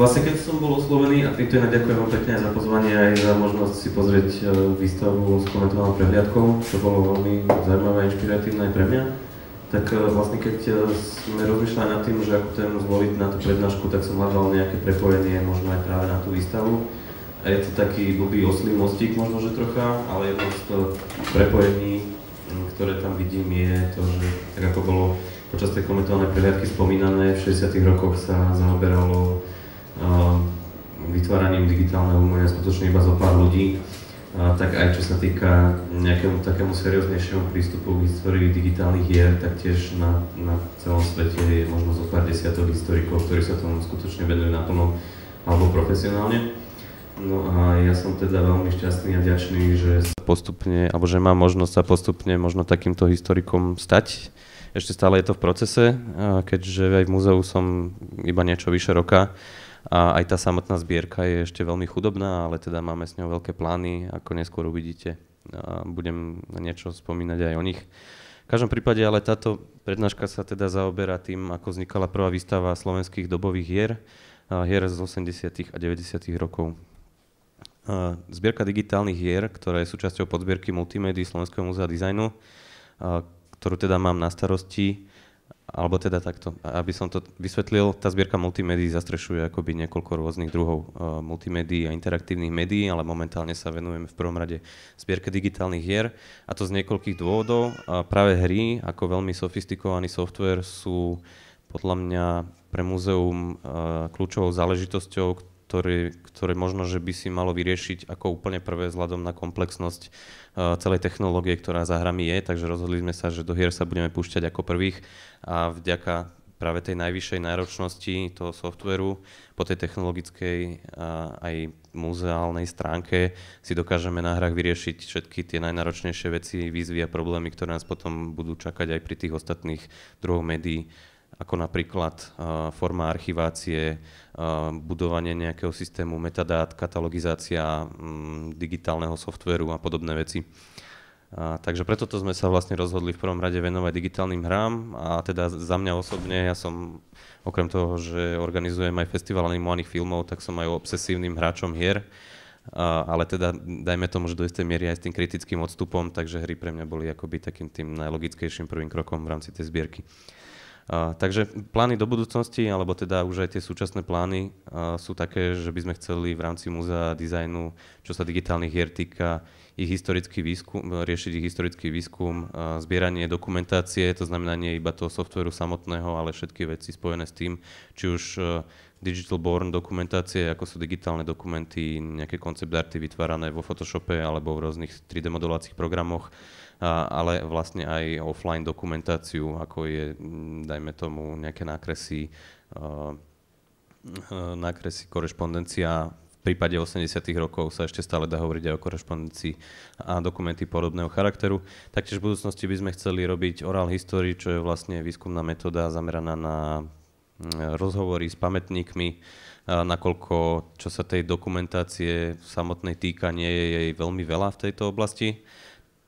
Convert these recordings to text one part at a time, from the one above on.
vlastne keď som bol oslovený, a týmto inak ďakujem vám pekne za pozvanie aj za možnosť si pozrieť e, výstavu s komentovanou prehliadkou, čo bolo veľmi zaujímavé a inšpiratívne aj pre mňa, tak e, vlastne keď e, sme rozmýšľali nad tým, že ako tému zvoliť na tú prednášku, tak som hľadal nejaké prepojenie možno aj práve na tú výstavu. A je to taký blbý oslý mostík možno, že trocha, ale jedno z prepojení, ktoré tam vidím, je to, že tak ako bolo počas tej komentovanej prehliadky spomínané, v 60. rokoch sa zaoberalo Ehm, vytváraním digitálneho umenia skutočne iba zo pár ľudí, tak aj čo sa týka nejakému takému serióznejšiemu prístupu k histórii digitálnych hier, tak tiež na, na celom svete je možno zo pár desiatok historikov, ktorí sa tomu skutočne venujú naplno alebo profesionálne. No a ja som teda veľmi šťastný a ďačný, že postupne, alebo že mám možnosť sa postupne možno takýmto historikom stať. Ešte stále je to v procese, keďže aj v múzeu som iba niečo vyše roka, a aj tá samotná zbierka je ešte veľmi chudobná, ale teda máme s ňou veľké plány, ako neskôr uvidíte. A budem niečo spomínať aj o nich. V každom prípade ale táto prednáška sa teda zaoberá tým, ako vznikala prvá výstava slovenských dobových hier, hier z 80. a 90. rokov. Zbierka digitálnych hier, ktorá je súčasťou podzbierky Multimédií Slovenského múzea dizajnu, ktorú teda mám na starosti, alebo teda takto, aby som to vysvetlil, tá zbierka multimédií zastrešuje akoby niekoľko rôznych druhov uh, multimédií a interaktívnych médií, ale momentálne sa venujeme v prvom rade zbierke digitálnych hier a to z niekoľkých dôvodov. Uh, práve hry ako veľmi sofistikovaný software sú podľa mňa pre múzeum uh, kľúčovou záležitosťou, ktoré, ktoré možno, že by si malo vyriešiť ako úplne prvé vzhľadom na komplexnosť uh, celej technológie, ktorá za hrami je, takže rozhodli sme sa, že do hier sa budeme púšťať ako prvých a vďaka práve tej najvyššej náročnosti toho softveru po tej technologickej a eh, aj muzeálnej stránke si dokážeme na hrách vyriešiť všetky tie najnáročnejšie veci, výzvy a problémy, ktoré nás potom budú čakať aj pri tých ostatných druhoch médií ako napríklad eh, forma archivácie, eh, budovanie nejakého systému metadát, katalogizácia mm, digitálneho softveru a podobné veci. A, takže preto to sme sa vlastne rozhodli v prvom rade venovať digitálnym hrám a teda za mňa osobne, ja som okrem toho, že organizujem aj festival animovaných filmov, tak som aj obsesívnym hráčom hier, a, ale teda dajme tomu, že do istej miery aj s tým kritickým odstupom, takže hry pre mňa boli akoby takým tým najlogickejším prvým krokom v rámci tej zbierky takže plány do budúcnosti, alebo teda už aj tie súčasné plány uh, sú také, že by sme chceli v rámci múzea dizajnu, čo sa digitálnych hier týka, ich historický výskum, riešiť ich historický výskum, uh, zbieranie dokumentácie, to znamená nie iba toho softveru samotného, ale všetky veci spojené s tým, či už e, digital born dokumentácie, ako sú digitálne dokumenty, nejaké koncept arty vytvárané vo Photoshope alebo v rôznych 3D modelovacích programoch, ale vlastne aj offline dokumentáciu, ako je, mm, dajme tomu, nejaké nákresy, e, e, nákresy korešpondencia v prípade 80. rokov sa ešte stále dá hovoriť aj o korešpondencii a dokumenty podobného charakteru. Taktiež v budúcnosti by sme chceli robiť oral history, čo je vlastne výskumná metóda zameraná na mm, rozhovory s pamätníkmi, e, nakoľko čo sa tej dokumentácie samotnej týka, nie je jej veľmi veľa v tejto oblasti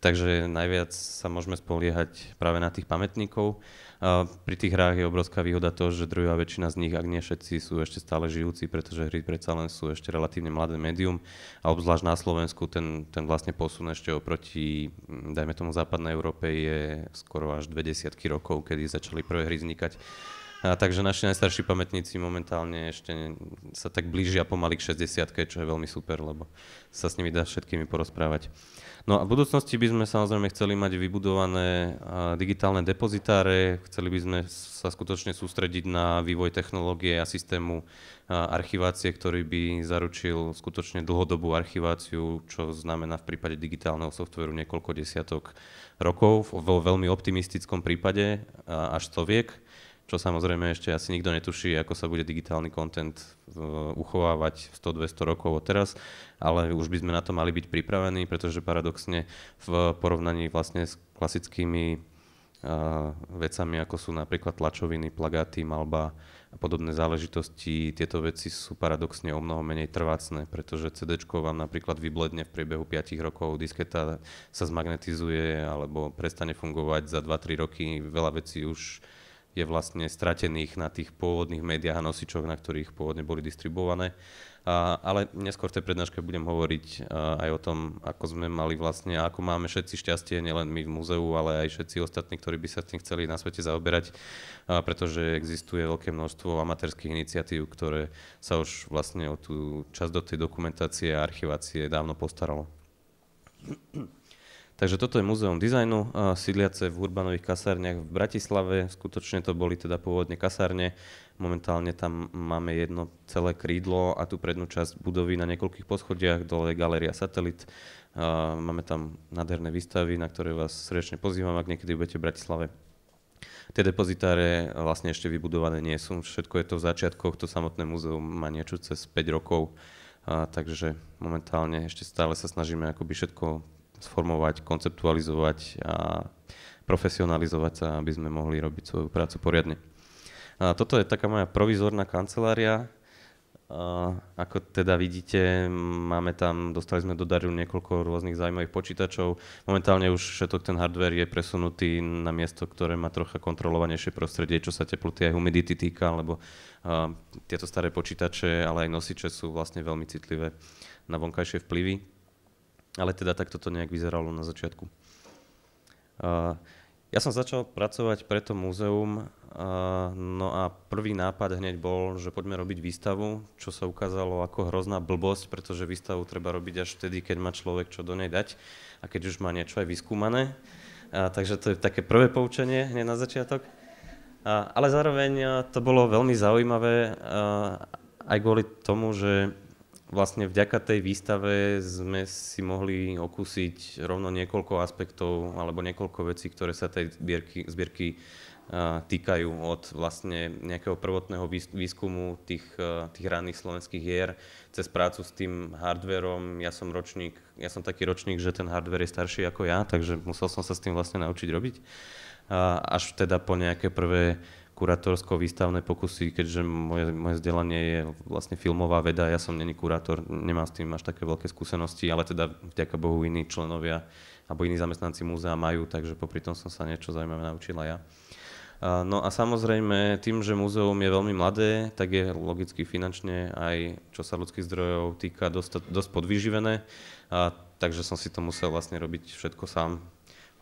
Takže najviac sa môžeme spoliehať práve na tých pamätníkov. A pri tých hrách je obrovská výhoda to, že druhá väčšina z nich, ak nie všetci, sú ešte stále žijúci, pretože hry predsa len sú ešte relatívne mladé médium a obzvlášť na Slovensku ten, ten vlastne posun ešte oproti, mm, dajme tomu západnej Európe, je skoro až 20 rokov, kedy začali prvé hry vznikať. A takže naši najstarší pamätníci momentálne ešte sa tak blížia pomaly k 60 čo je veľmi super, lebo sa s nimi dá všetkými porozprávať. No a v budúcnosti by sme samozrejme chceli mať vybudované digitálne depozitáre, chceli by sme sa skutočne sústrediť na vývoj technológie a systému archivácie, ktorý by zaručil skutočne dlhodobú archiváciu, čo znamená v prípade digitálneho softveru niekoľko desiatok rokov, vo veľmi optimistickom prípade až stoviek čo samozrejme ešte asi nikto netuší, ako sa bude digitálny kontent uchovávať 100-200 rokov od teraz, ale už by sme na to mali byť pripravení, pretože paradoxne v porovnaní vlastne s klasickými uh, vecami, ako sú napríklad tlačoviny, plagáty, malba a podobné záležitosti, tieto veci sú paradoxne o mnoho menej trvácne, pretože CD vám napríklad vybledne v priebehu 5 rokov, disketa sa zmagnetizuje alebo prestane fungovať za 2-3 roky, veľa vecí už je vlastne stratených na tých pôvodných médiách a nosičoch, na ktorých pôvodne boli distribuované. A, ale neskôr v tej prednáške budem hovoriť e, aj o tom, ako sme mali vlastne, ako máme všetci šťastie, nielen my v múzeu, ale aj všetci ostatní, ktorí by sa tým chceli na svete zaoberať, a e, pretože existuje veľké množstvo amatérských iniciatív, ktoré sa už vlastne o tú časť do tej dokumentácie a archivácie dávno postaralo. Takže toto je Múzeum dizajnu, sídliace v urbanových kasárniach v Bratislave. Skutočne to boli teda pôvodne kasárne. Momentálne tam máme jedno celé krídlo a tú prednú časť budovy na niekoľkých poschodiach, dole je galéria Satelit. Máme tam nádherné výstavy, na ktoré vás srdečne pozývam, ak niekedy budete v Bratislave. Tie depozitáre vlastne ešte vybudované nie sú, všetko je to v začiatkoch, to samotné múzeum má niečo cez 5 rokov, a, takže momentálne ešte stále sa snažíme akoby všetko sformovať, konceptualizovať a profesionalizovať sa, aby sme mohli robiť svoju prácu poriadne. A toto je taká moja provizorná kancelária. A ako teda vidíte, máme tam, dostali sme do daru niekoľko rôznych zaujímavých počítačov. Momentálne už všetok ten hardware je presunutý na miesto, ktoré má trocha kontrolovanejšie prostredie, čo sa teploty aj humidity týka, lebo tieto staré počítače, ale aj nosiče sú vlastne veľmi citlivé na vonkajšie vplyvy ale teda takto to nejak vyzeralo na začiatku. ja som začal pracovať pre to múzeum, no a prvý nápad hneď bol, že poďme robiť výstavu, čo sa ukázalo ako hrozná blbosť, pretože výstavu treba robiť až vtedy, keď má človek čo do nej dať a keď už má niečo aj vyskúmané. takže to je také prvé poučenie hneď na začiatok. ale zároveň to bolo veľmi zaujímavé aj kvôli tomu, že vlastne vďaka tej výstave sme si mohli okúsiť rovno niekoľko aspektov alebo niekoľko vecí, ktoré sa tej zbierky, zbierky e, týkajú od vlastne nejakého prvotného výskumu tých, e, tých ranných slovenských hier cez prácu s tým hardverom. Ja som ročník, ja som taký ročník, že ten hardware je starší ako ja, takže musel som sa s tým vlastne naučiť robiť. Až teda po nejaké prvé kurátorsko-výstavné pokusy, keďže moje, moje vzdelanie je vlastne filmová veda, ja som není kurátor, nemám s tým až také veľké skúsenosti, ale teda vďaka Bohu iní členovia alebo iní zamestnanci múzea majú, takže popri tom som sa niečo zaujímavé naučila ja. No a samozrejme, tým, že múzeum je veľmi mladé, tak je logicky finančne aj, čo sa ľudských zdrojov týka, dosť, dosť podvyživené, a, takže som si to musel vlastne robiť všetko sám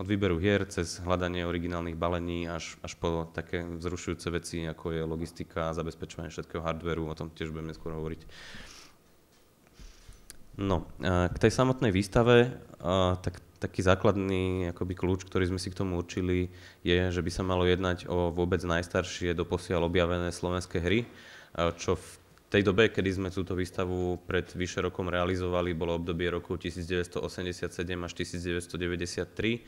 od výberu hier cez hľadanie originálnych balení až, až po také vzrušujúce veci, ako je logistika a zabezpečovanie všetkého hardveru, o tom tiež budeme skôr hovoriť. No, k tej samotnej výstave, tak taký základný akoby kľúč, ktorý sme si k tomu určili, je, že by sa malo jednať o vôbec najstaršie doposiaľ objavené slovenské hry, čo v tej dobe, kedy sme túto výstavu pred vyše rokom realizovali, bolo obdobie roku 1987 až 1993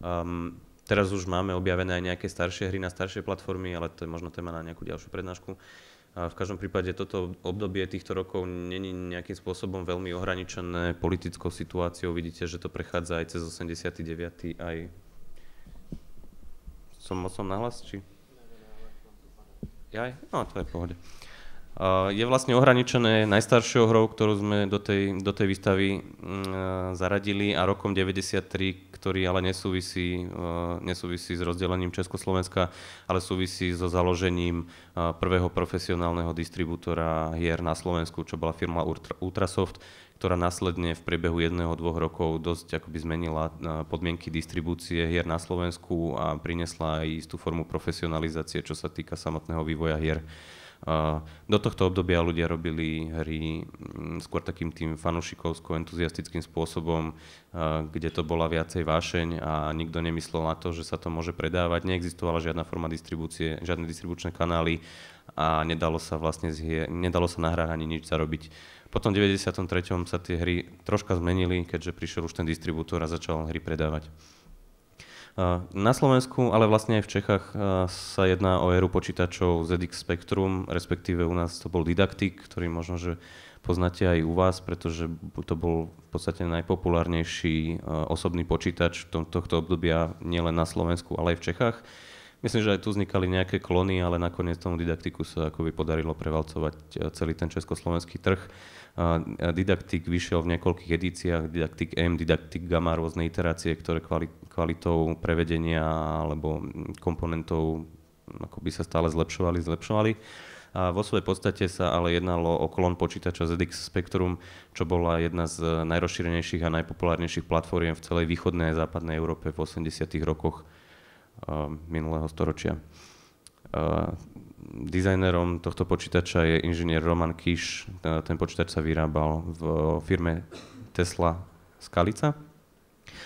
Um, teraz už máme objavené aj nejaké staršie hry na staršie platformy, ale to je možno téma na nejakú ďalšiu prednášku. A v každom prípade toto obdobie týchto rokov není nejakým spôsobom veľmi ohraničené politickou situáciou. Vidíte, že to prechádza aj cez 89. aj... Som mocom nahlas, či? aj? No, to je v pohode je vlastne ohraničené najstaršou hrou, ktorú sme do tej, do tej výstavy mm, e, zaradili a rokom 93, ktorý ale nesúvisí, e, nesúvisí s rozdelením Československa, ale súvisí so založením e, prvého profesionálneho distribútora hier na Slovensku, čo bola firma Ultrasoft, ktorá následne v priebehu jedného, dvoch rokov dosť akoby zmenila podmienky distribúcie hier na Slovensku a priniesla aj istú formu profesionalizácie, čo sa týka samotného vývoja hier. Do tohto obdobia ľudia robili hry mm, skôr takým tým fanušikovsko-entuziastickým spôsobom, kde to bola viacej vášeň a nikto nemyslel na to, že sa to môže predávať. Neexistovala žiadna forma distribúcie, žiadne distribučné kanály a nedalo sa vlastne zhie, nedalo sa na hrách ani nič zarobiť. Potom v 93. sa tie hry troška zmenili, keďže prišiel už ten distribútor a začal hry predávať. Eh, na Slovensku, ale vlastne aj v Čechách eh, sa jedná o éru počítačov ZX Spectrum, respektíve u nás to bol Didaktik, ktorý možno, že poznáte aj u vás, pretože to bol v podstate najpopulárnejší eh, osobný počítač tohto obdobia nielen na Slovensku, ale aj v Čechách. Myslím, že aj tu vznikali nejaké klony, ale nakoniec tomu didaktiku sa akoby podarilo prevalcovať e, celý ten československý trh. E, e, didaktik vyšiel v niekoľkých edíciách, Didaktik M, Didaktik Gamma, rôzne iterácie, ktoré kvalitou prevedenia alebo komponentov akoby sa stále zlepšovali, zlepšovali. A vo svojej podstate sa ale jednalo o klon počítača ZX Spectrum, čo bola jedna z najrozšírenejších a najpopulárnejších platform v celej východnej a západnej Európe v 80. rokoch. Eh, minulého storočia. Eh, dizajnerom tohto počítača je inžinier Roman Kiš. Eh, ten počítač sa vyrábal v firme Tesla Skalica.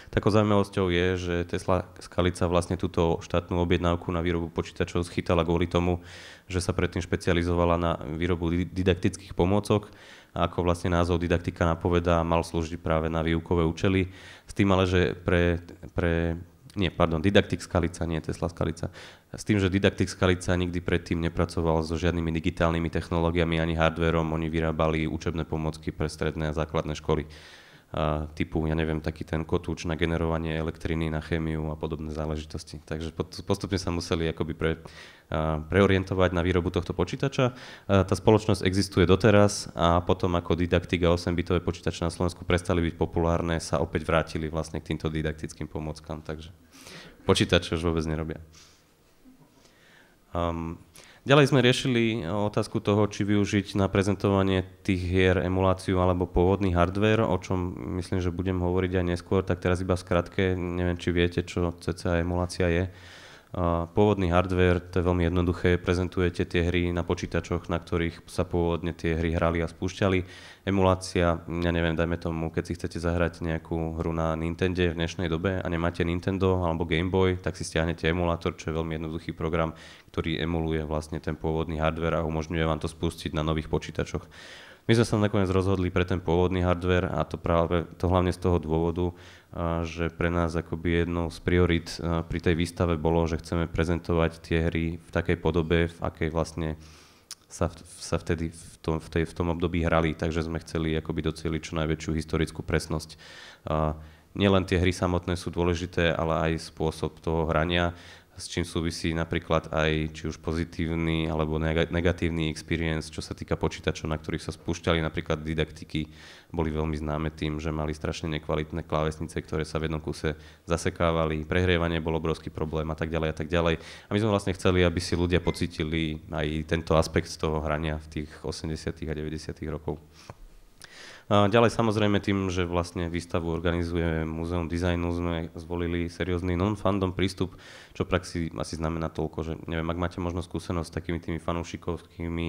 Takou zaujímavosťou je, že Tesla Skalica vlastne túto štátnu objednávku na výrobu počítačov schytala kvôli tomu, že sa predtým špecializovala na výrobu didaktických pomôcok a ako vlastne názov didaktika napovedá, mal slúžiť práve na výukové účely. S tým ale, že pre, pre nie, pardon, Didaktik Skalica, nie Tesla Skalica. S tým, že Didaktik Skalica nikdy predtým nepracoval so žiadnymi digitálnymi technológiami ani hardverom, oni vyrábali učebné pomocky pre stredné a základné školy typu, ja neviem, taký ten kotúč na generovanie elektriny, na chémiu a podobné záležitosti. Takže postupne sa museli akoby pre, preorientovať na výrobu tohto počítača. Tá spoločnosť existuje doteraz a potom ako didaktika 8-bitové počítače na Slovensku prestali byť populárne, sa opäť vrátili vlastne k týmto didaktickým pomockám, takže počítače už vôbec nerobia. Um, Ďalej sme riešili e, otázku toho, či využiť na prezentovanie tých hier emuláciu alebo pôvodný hardware, o čom myslím, že budem hovoriť aj neskôr, tak teraz iba v skratke, neviem, či viete, čo CCA emulácia je. Pôvodný hardware, to je veľmi jednoduché, prezentujete tie hry na počítačoch, na ktorých sa pôvodne tie hry hrali a spúšťali. Emulácia, ja neviem, dajme tomu, keď si chcete zahrať nejakú hru na Nintendo v dnešnej dobe a nemáte Nintendo alebo Game Boy, tak si stiahnete emulátor, čo je veľmi jednoduchý program, ktorý emuluje vlastne ten pôvodný hardware a umožňuje vám to spustiť na nových počítačoch. My sme sa nakoniec rozhodli pre ten pôvodný hardware a to práve to hlavne z toho dôvodu, že pre nás akoby jednou z priorit pri tej výstave bolo, že chceme prezentovať tie hry v takej podobe, v akej vlastne sa, v, sa vtedy v tom, v, tej, v tom období hrali, takže sme chceli akoby docieliť čo najväčšiu historickú presnosť. Nielen tie hry samotné sú dôležité, ale aj spôsob toho hrania s čím súvisí napríklad aj či už pozitívny alebo negatívny experience, čo sa týka počítačov, na ktorých sa spúšťali napríklad didaktiky, boli veľmi známe tým, že mali strašne nekvalitné klávesnice, ktoré sa v jednom kuse zasekávali, prehrievanie bol obrovský problém a tak ďalej a tak ďalej. A my sme vlastne chceli, aby si ľudia pocitili aj tento aspekt z toho hrania v tých 80. a 90. rokoch. Ďalej samozrejme tým, že vlastne výstavu organizuje Múzeum dizajnu, sme zvolili seriózny non-fandom prístup, čo v praxi asi znamená toľko, že neviem, ak máte možno skúsenosť s takými tými fanúšikovskými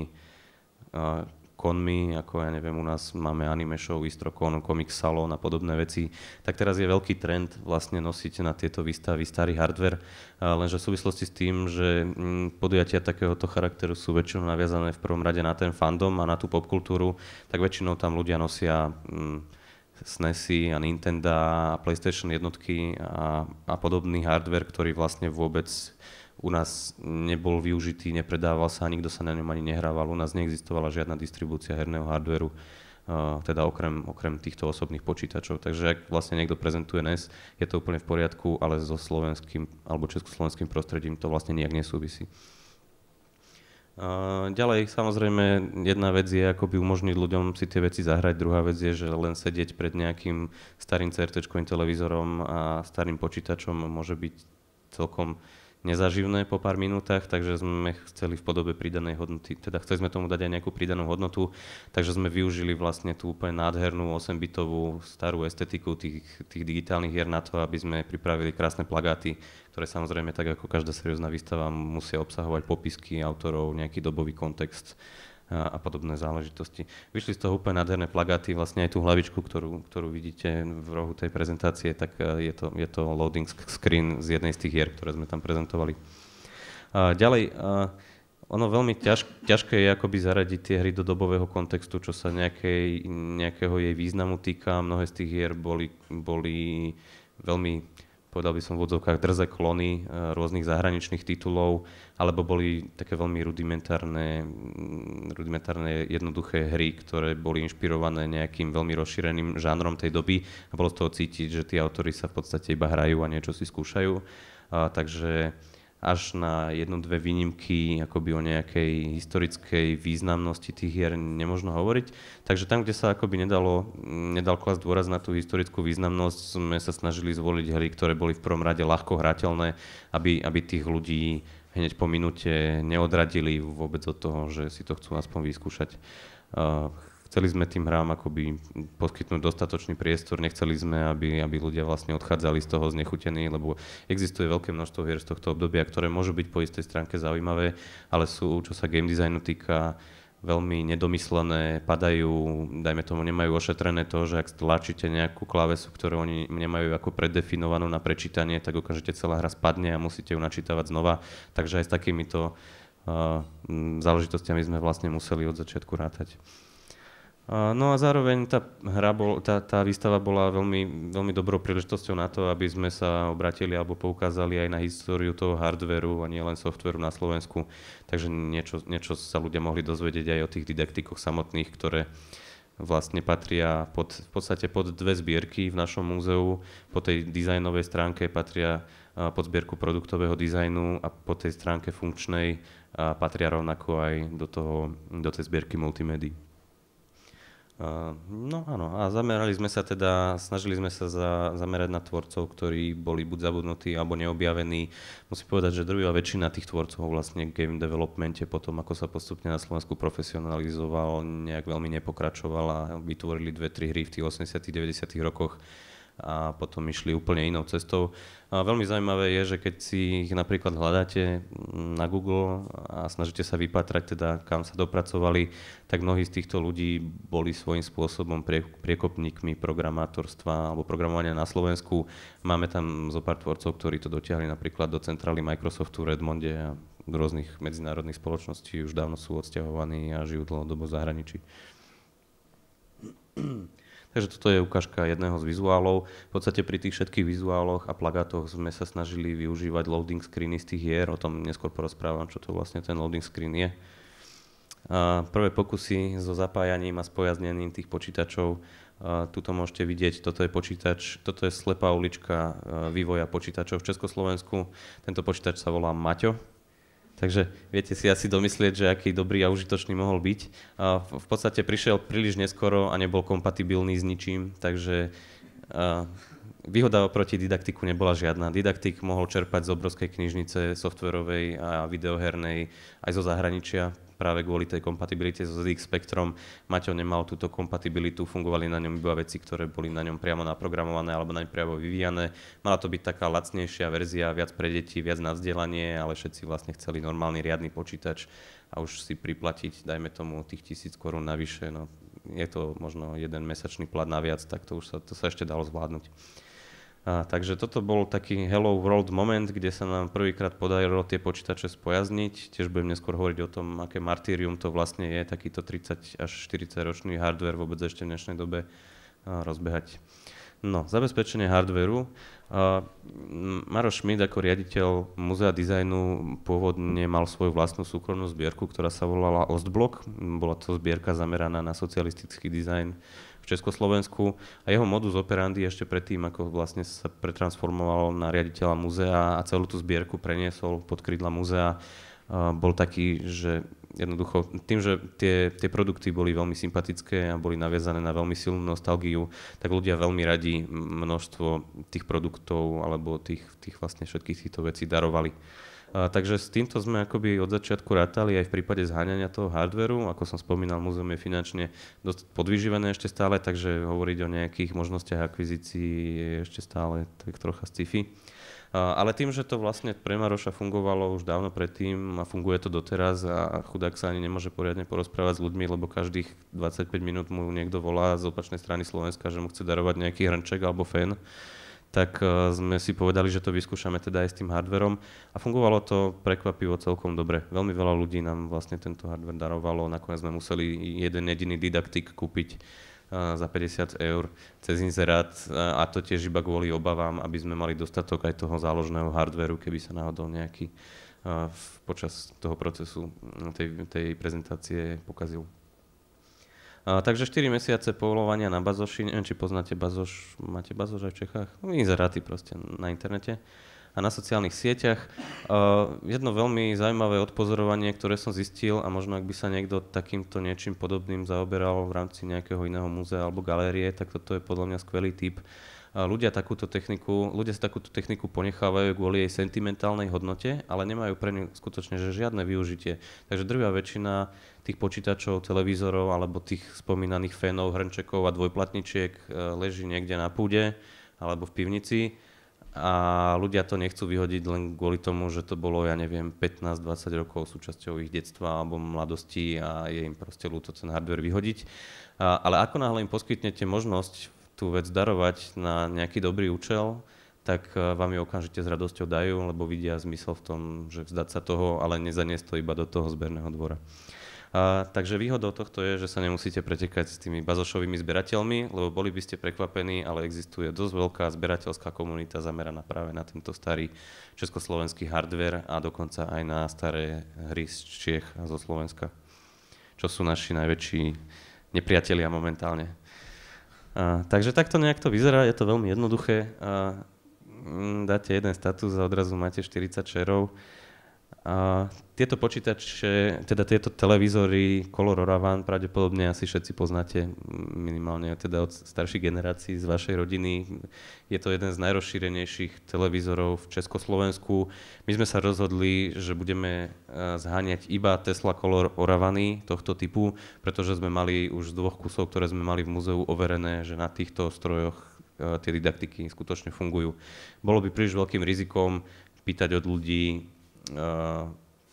konmi, ako ja neviem, u nás máme anime show, Istrokon, Comic Salon a podobné veci, tak teraz je veľký trend vlastne nosiť na tieto výstavy starý hardware, lenže v súvislosti s tým, že mm, podujatia takéhoto charakteru sú väčšinou naviazané v prvom rade na ten fandom a na tú popkultúru, tak väčšinou tam ľudia nosia mm, SNESy a Nintendo a PlayStation jednotky a, a podobný hardware, ktorý vlastne vôbec u nás nebol využitý, nepredával sa a nikto sa na ňom ani nehrával. U nás neexistovala žiadna distribúcia herného hardveru, eh, teda okrem, okrem týchto osobných počítačov. Takže ak vlastne niekto prezentuje NES, je to úplne v poriadku, ale so slovenským alebo československým prostredím to vlastne nejak nesúvisí. Eh, ďalej, samozrejme, jedna vec je akoby umožniť ľuďom si tie veci zahrať, druhá vec je, že len sedieť pred nejakým starým CRT televízorom a starým počítačom môže byť celkom nezaživné po pár minútach, takže sme chceli v podobe pridanej hodnoty, teda chceli sme tomu dať aj nejakú pridanú hodnotu, takže sme využili vlastne tú úplne nádhernú 8-bitovú starú estetiku tých, tých digitálnych hier na to, aby sme pripravili krásne plagáty, ktoré samozrejme tak ako každá seriózna výstava musia obsahovať popisky autorov, nejaký dobový kontext, a, a podobné záležitosti. Vyšli z toho úplne nádherné plagáty, vlastne aj tú hlavičku, ktorú, ktorú vidíte v rohu tej prezentácie, tak e, je to, je to loading screen z jednej z tých hier, ktoré sme tam prezentovali. A ďalej, a e, ono veľmi ťaž, ťažké je akoby zaradiť tie hry do dobového kontextu, čo sa nejakej, nejakého jej významu týka. Mnohé z tých hier boli, boli veľmi povedal by som v odzovkách, drze klony e, rôznych zahraničných titulov, alebo boli také veľmi rudimentárne, mm, rudimentárne jednoduché hry, ktoré boli inšpirované nejakým veľmi rozšíreným žánrom tej doby a bolo z toho cítiť, že tí autory sa v podstate iba hrajú a niečo si skúšajú. A, takže až na jednu, dve výnimky akoby o nejakej historickej významnosti tých hier nemôžno hovoriť. Takže tam, kde sa akoby nedalo, nedal klasť dôraz na tú historickú významnosť, sme sa snažili zvoliť hry, ktoré boli v prvom rade ľahko hrateľné, aby, aby tých ľudí hneď po minúte neodradili vôbec od toho, že si to chcú aspoň vyskúšať. Uh, Chceli sme tým hrám akoby poskytnúť dostatočný priestor, nechceli sme, aby, aby ľudia vlastne odchádzali z toho znechutení, lebo existuje veľké množstvo hier z tohto obdobia, ktoré môžu byť po istej stránke zaujímavé, ale sú, čo sa game designu týka, veľmi nedomyslené, padajú, dajme tomu, nemajú ošetrené to, že ak stlačíte nejakú klávesu, ktorú oni nemajú ako predefinovanú na prečítanie, tak ukážete celá hra spadne a musíte ju načítavať znova. Takže aj s takýmito uh, záležitostiami sme vlastne museli od začiatku rátať. No a zároveň tá, hra bol, tá, tá výstava bola veľmi, veľmi dobrou príležitosťou na to, aby sme sa obratili alebo poukázali aj na históriu toho hardveru a nielen softveru na Slovensku. Takže niečo, niečo sa ľudia mohli dozvedieť aj o tých didaktikoch samotných, ktoré vlastne patria pod, v podstate pod dve zbierky v našom múzeu. Po tej dizajnovej stránke patria pod zbierku produktového dizajnu a po tej stránke funkčnej patria rovnako aj do, toho, do tej zbierky multimédií. Ehm, no áno, a zamerali sme sa teda, snažili sme sa za, zamerať na tvorcov, ktorí boli buď zabudnutí alebo neobjavení. Musím povedať, že druhá väčšina tých tvorcov vlastne v game developmente potom, ako sa postupne na Slovensku profesionalizoval, nejak veľmi nepokračovala. Vytvorili dve, tri hry v tých 80 90 rokoch, a potom išli úplne inou cestou. A veľmi zaujímavé je, že keď si ich napríklad hľadáte mm, na Google a snažíte sa vypatrať teda, kam sa dopracovali, tak mnohí z týchto ľudí boli svojím spôsobom priekopníkmi programátorstva alebo programovania na Slovensku. Máme tam zo pár tvorcov, ktorí to dotiahli napríklad do centrály Microsoftu v Redmonde a rôznych medzinárodných spoločností už dávno sú odsťahovaní a žijú dlhodobo v zahraničí. Takže toto je ukážka jedného z vizuálov. V podstate pri tých všetkých vizuáloch a plagátoch sme sa snažili využívať loading screeny z tých hier, o tom neskôr porozprávam, čo to vlastne ten loading screen je. A prvé pokusy so zapájaním a spojaznením tých počítačov A tuto môžete vidieť, toto je počítač, toto je slepá ulička vývoja počítačov v Československu. Tento počítač sa volá Maťo Takže viete si asi domyslieť, že aký dobrý a užitočný mohol byť. A v podstate prišiel príliš neskoro a nebol kompatibilný s ničím, takže výhoda oproti didaktiku nebola žiadna. Didaktik mohol čerpať z obrovskej knižnice softverovej a videohernej aj zo zahraničia, práve kvôli tej kompatibilite so ZX Spectrum Maťo nemal túto kompatibilitu, fungovali na ňom iba veci, ktoré boli na ňom priamo naprogramované alebo na priamo vyvíjane. Mala to byť taká lacnejšia verzia, viac pre deti, viac na vzdelanie, ale všetci vlastne chceli normálny riadny počítač a už si priplatiť, dajme tomu, tých tisíc korún navyše. No, je to možno jeden mesačný plat naviac, tak to už sa, to sa ešte dalo zvládnuť. A, takže toto bol taký hello world moment, kde sa nám prvýkrát podarilo tie počítače spojazniť. Tiež budem neskôr hovoriť o tom, aké martyrium to vlastne je, takýto 30 až 40 ročný hardware vôbec ešte v dnešnej dobe a, rozbehať. No, zabezpečenie hardveru. Uh, Maro ako riaditeľ Múzea dizajnu pôvodne mal svoju vlastnú súkromnú zbierku, ktorá sa volala Ostblock. Bola to zbierka zameraná na socialistický dizajn Československu a jeho modus operandi ešte predtým, ako vlastne sa pretransformoval na riaditeľa múzea a celú tú zbierku preniesol pod krídla múzea, bol taký, že jednoducho tým, že tie, tie produkty boli veľmi sympatické a boli naviazané na veľmi silnú nostalgiu, tak ľudia veľmi radi množstvo tých produktov alebo tých, tých vlastne všetkých týchto vecí darovali. A, takže s týmto sme akoby od začiatku rátali aj v prípade zháňania toho hardveru. Ako som spomínal, múzeum je finančne dosť podvyživené ešte stále, takže hovoriť o nejakých možnostiach akvizícií je ešte stále tak trocha sci-fi. Ale tým, že to vlastne pre Maroša fungovalo už dávno predtým a funguje to doteraz a chudák sa ani nemôže poriadne porozprávať s ľuďmi, lebo každých 25 minút mu niekto volá z opačnej strany Slovenska, že mu chce darovať nejaký hrnček alebo fén, tak e, sme si povedali, že to vyskúšame teda aj s tým hardverom a fungovalo to prekvapivo celkom dobre. Veľmi veľa ľudí nám vlastne tento hardver darovalo, nakoniec sme museli jeden jediný didaktik kúpiť e, za 50 eur cez inzerát e, a to tiež iba kvôli obavám, aby sme mali dostatok aj toho záložného hardveru, keby sa náhodou nejaký počas toho procesu tej, tej prezentácie pokazil. A, takže 4 mesiace povolovania na bazoši, neviem, či poznáte bazoš, máte bazoš aj v Čechách? No, inzeráty proste na internete a na sociálnych sieťach. Uh, jedno veľmi zaujímavé odpozorovanie, ktoré som zistil a možno ak by sa niekto takýmto niečím podobným zaoberal v rámci nejakého iného múzea alebo galérie, tak toto je podľa mňa skvelý typ. Uh, ľudia, takúto techniku, ľudia si takúto techniku ponechávajú kvôli jej sentimentálnej hodnote, ale nemajú pre ňu skutočne že žiadne využitie. Takže druhá väčšina tých počítačov, televízorov alebo tých spomínaných fénov, hrnčekov a dvojplatničiek e, leží niekde na púde alebo v pivnici a ľudia to nechcú vyhodiť len kvôli tomu, že to bolo, ja neviem, 15-20 rokov súčasťou ich detstva alebo mladosti a je im proste ľúto ten hardware vyhodiť. A, ale ako náhle im poskytnete možnosť tú vec darovať na nejaký dobrý účel, tak e, vám ju okamžite s radosťou dajú, lebo vidia zmysel v tom, že vzdať sa toho, ale nezaniesť to iba do toho zberného dvora. A, takže výhodou tohto je, že sa nemusíte pretekať s tými bazošovými zberateľmi, lebo boli by ste prekvapení, ale existuje dosť veľká zberateľská komunita zameraná práve na tento starý československý hardware a dokonca aj na staré hry z Čiech a zo Slovenska, čo sú naši najväčší nepriatelia momentálne. A, takže takto nejak to vyzerá, je to veľmi jednoduché. A, dáte jeden status a odrazu máte 40 šerov. A tieto počítače, teda tieto televízory Color Oravan pravdepodobne asi všetci poznáte minimálne teda od starších generácií z vašej rodiny. Je to jeden z najrozšírenejších televízorov v Československu. My sme sa rozhodli, že budeme e, zháňať iba Tesla Color Oravany tohto typu, pretože sme mali už z dvoch kusov, ktoré sme mali v muzeu overené, že na týchto strojoch e, tie didaktiky skutočne fungujú. Bolo by príliš veľkým rizikom pýtať od ľudí Eh,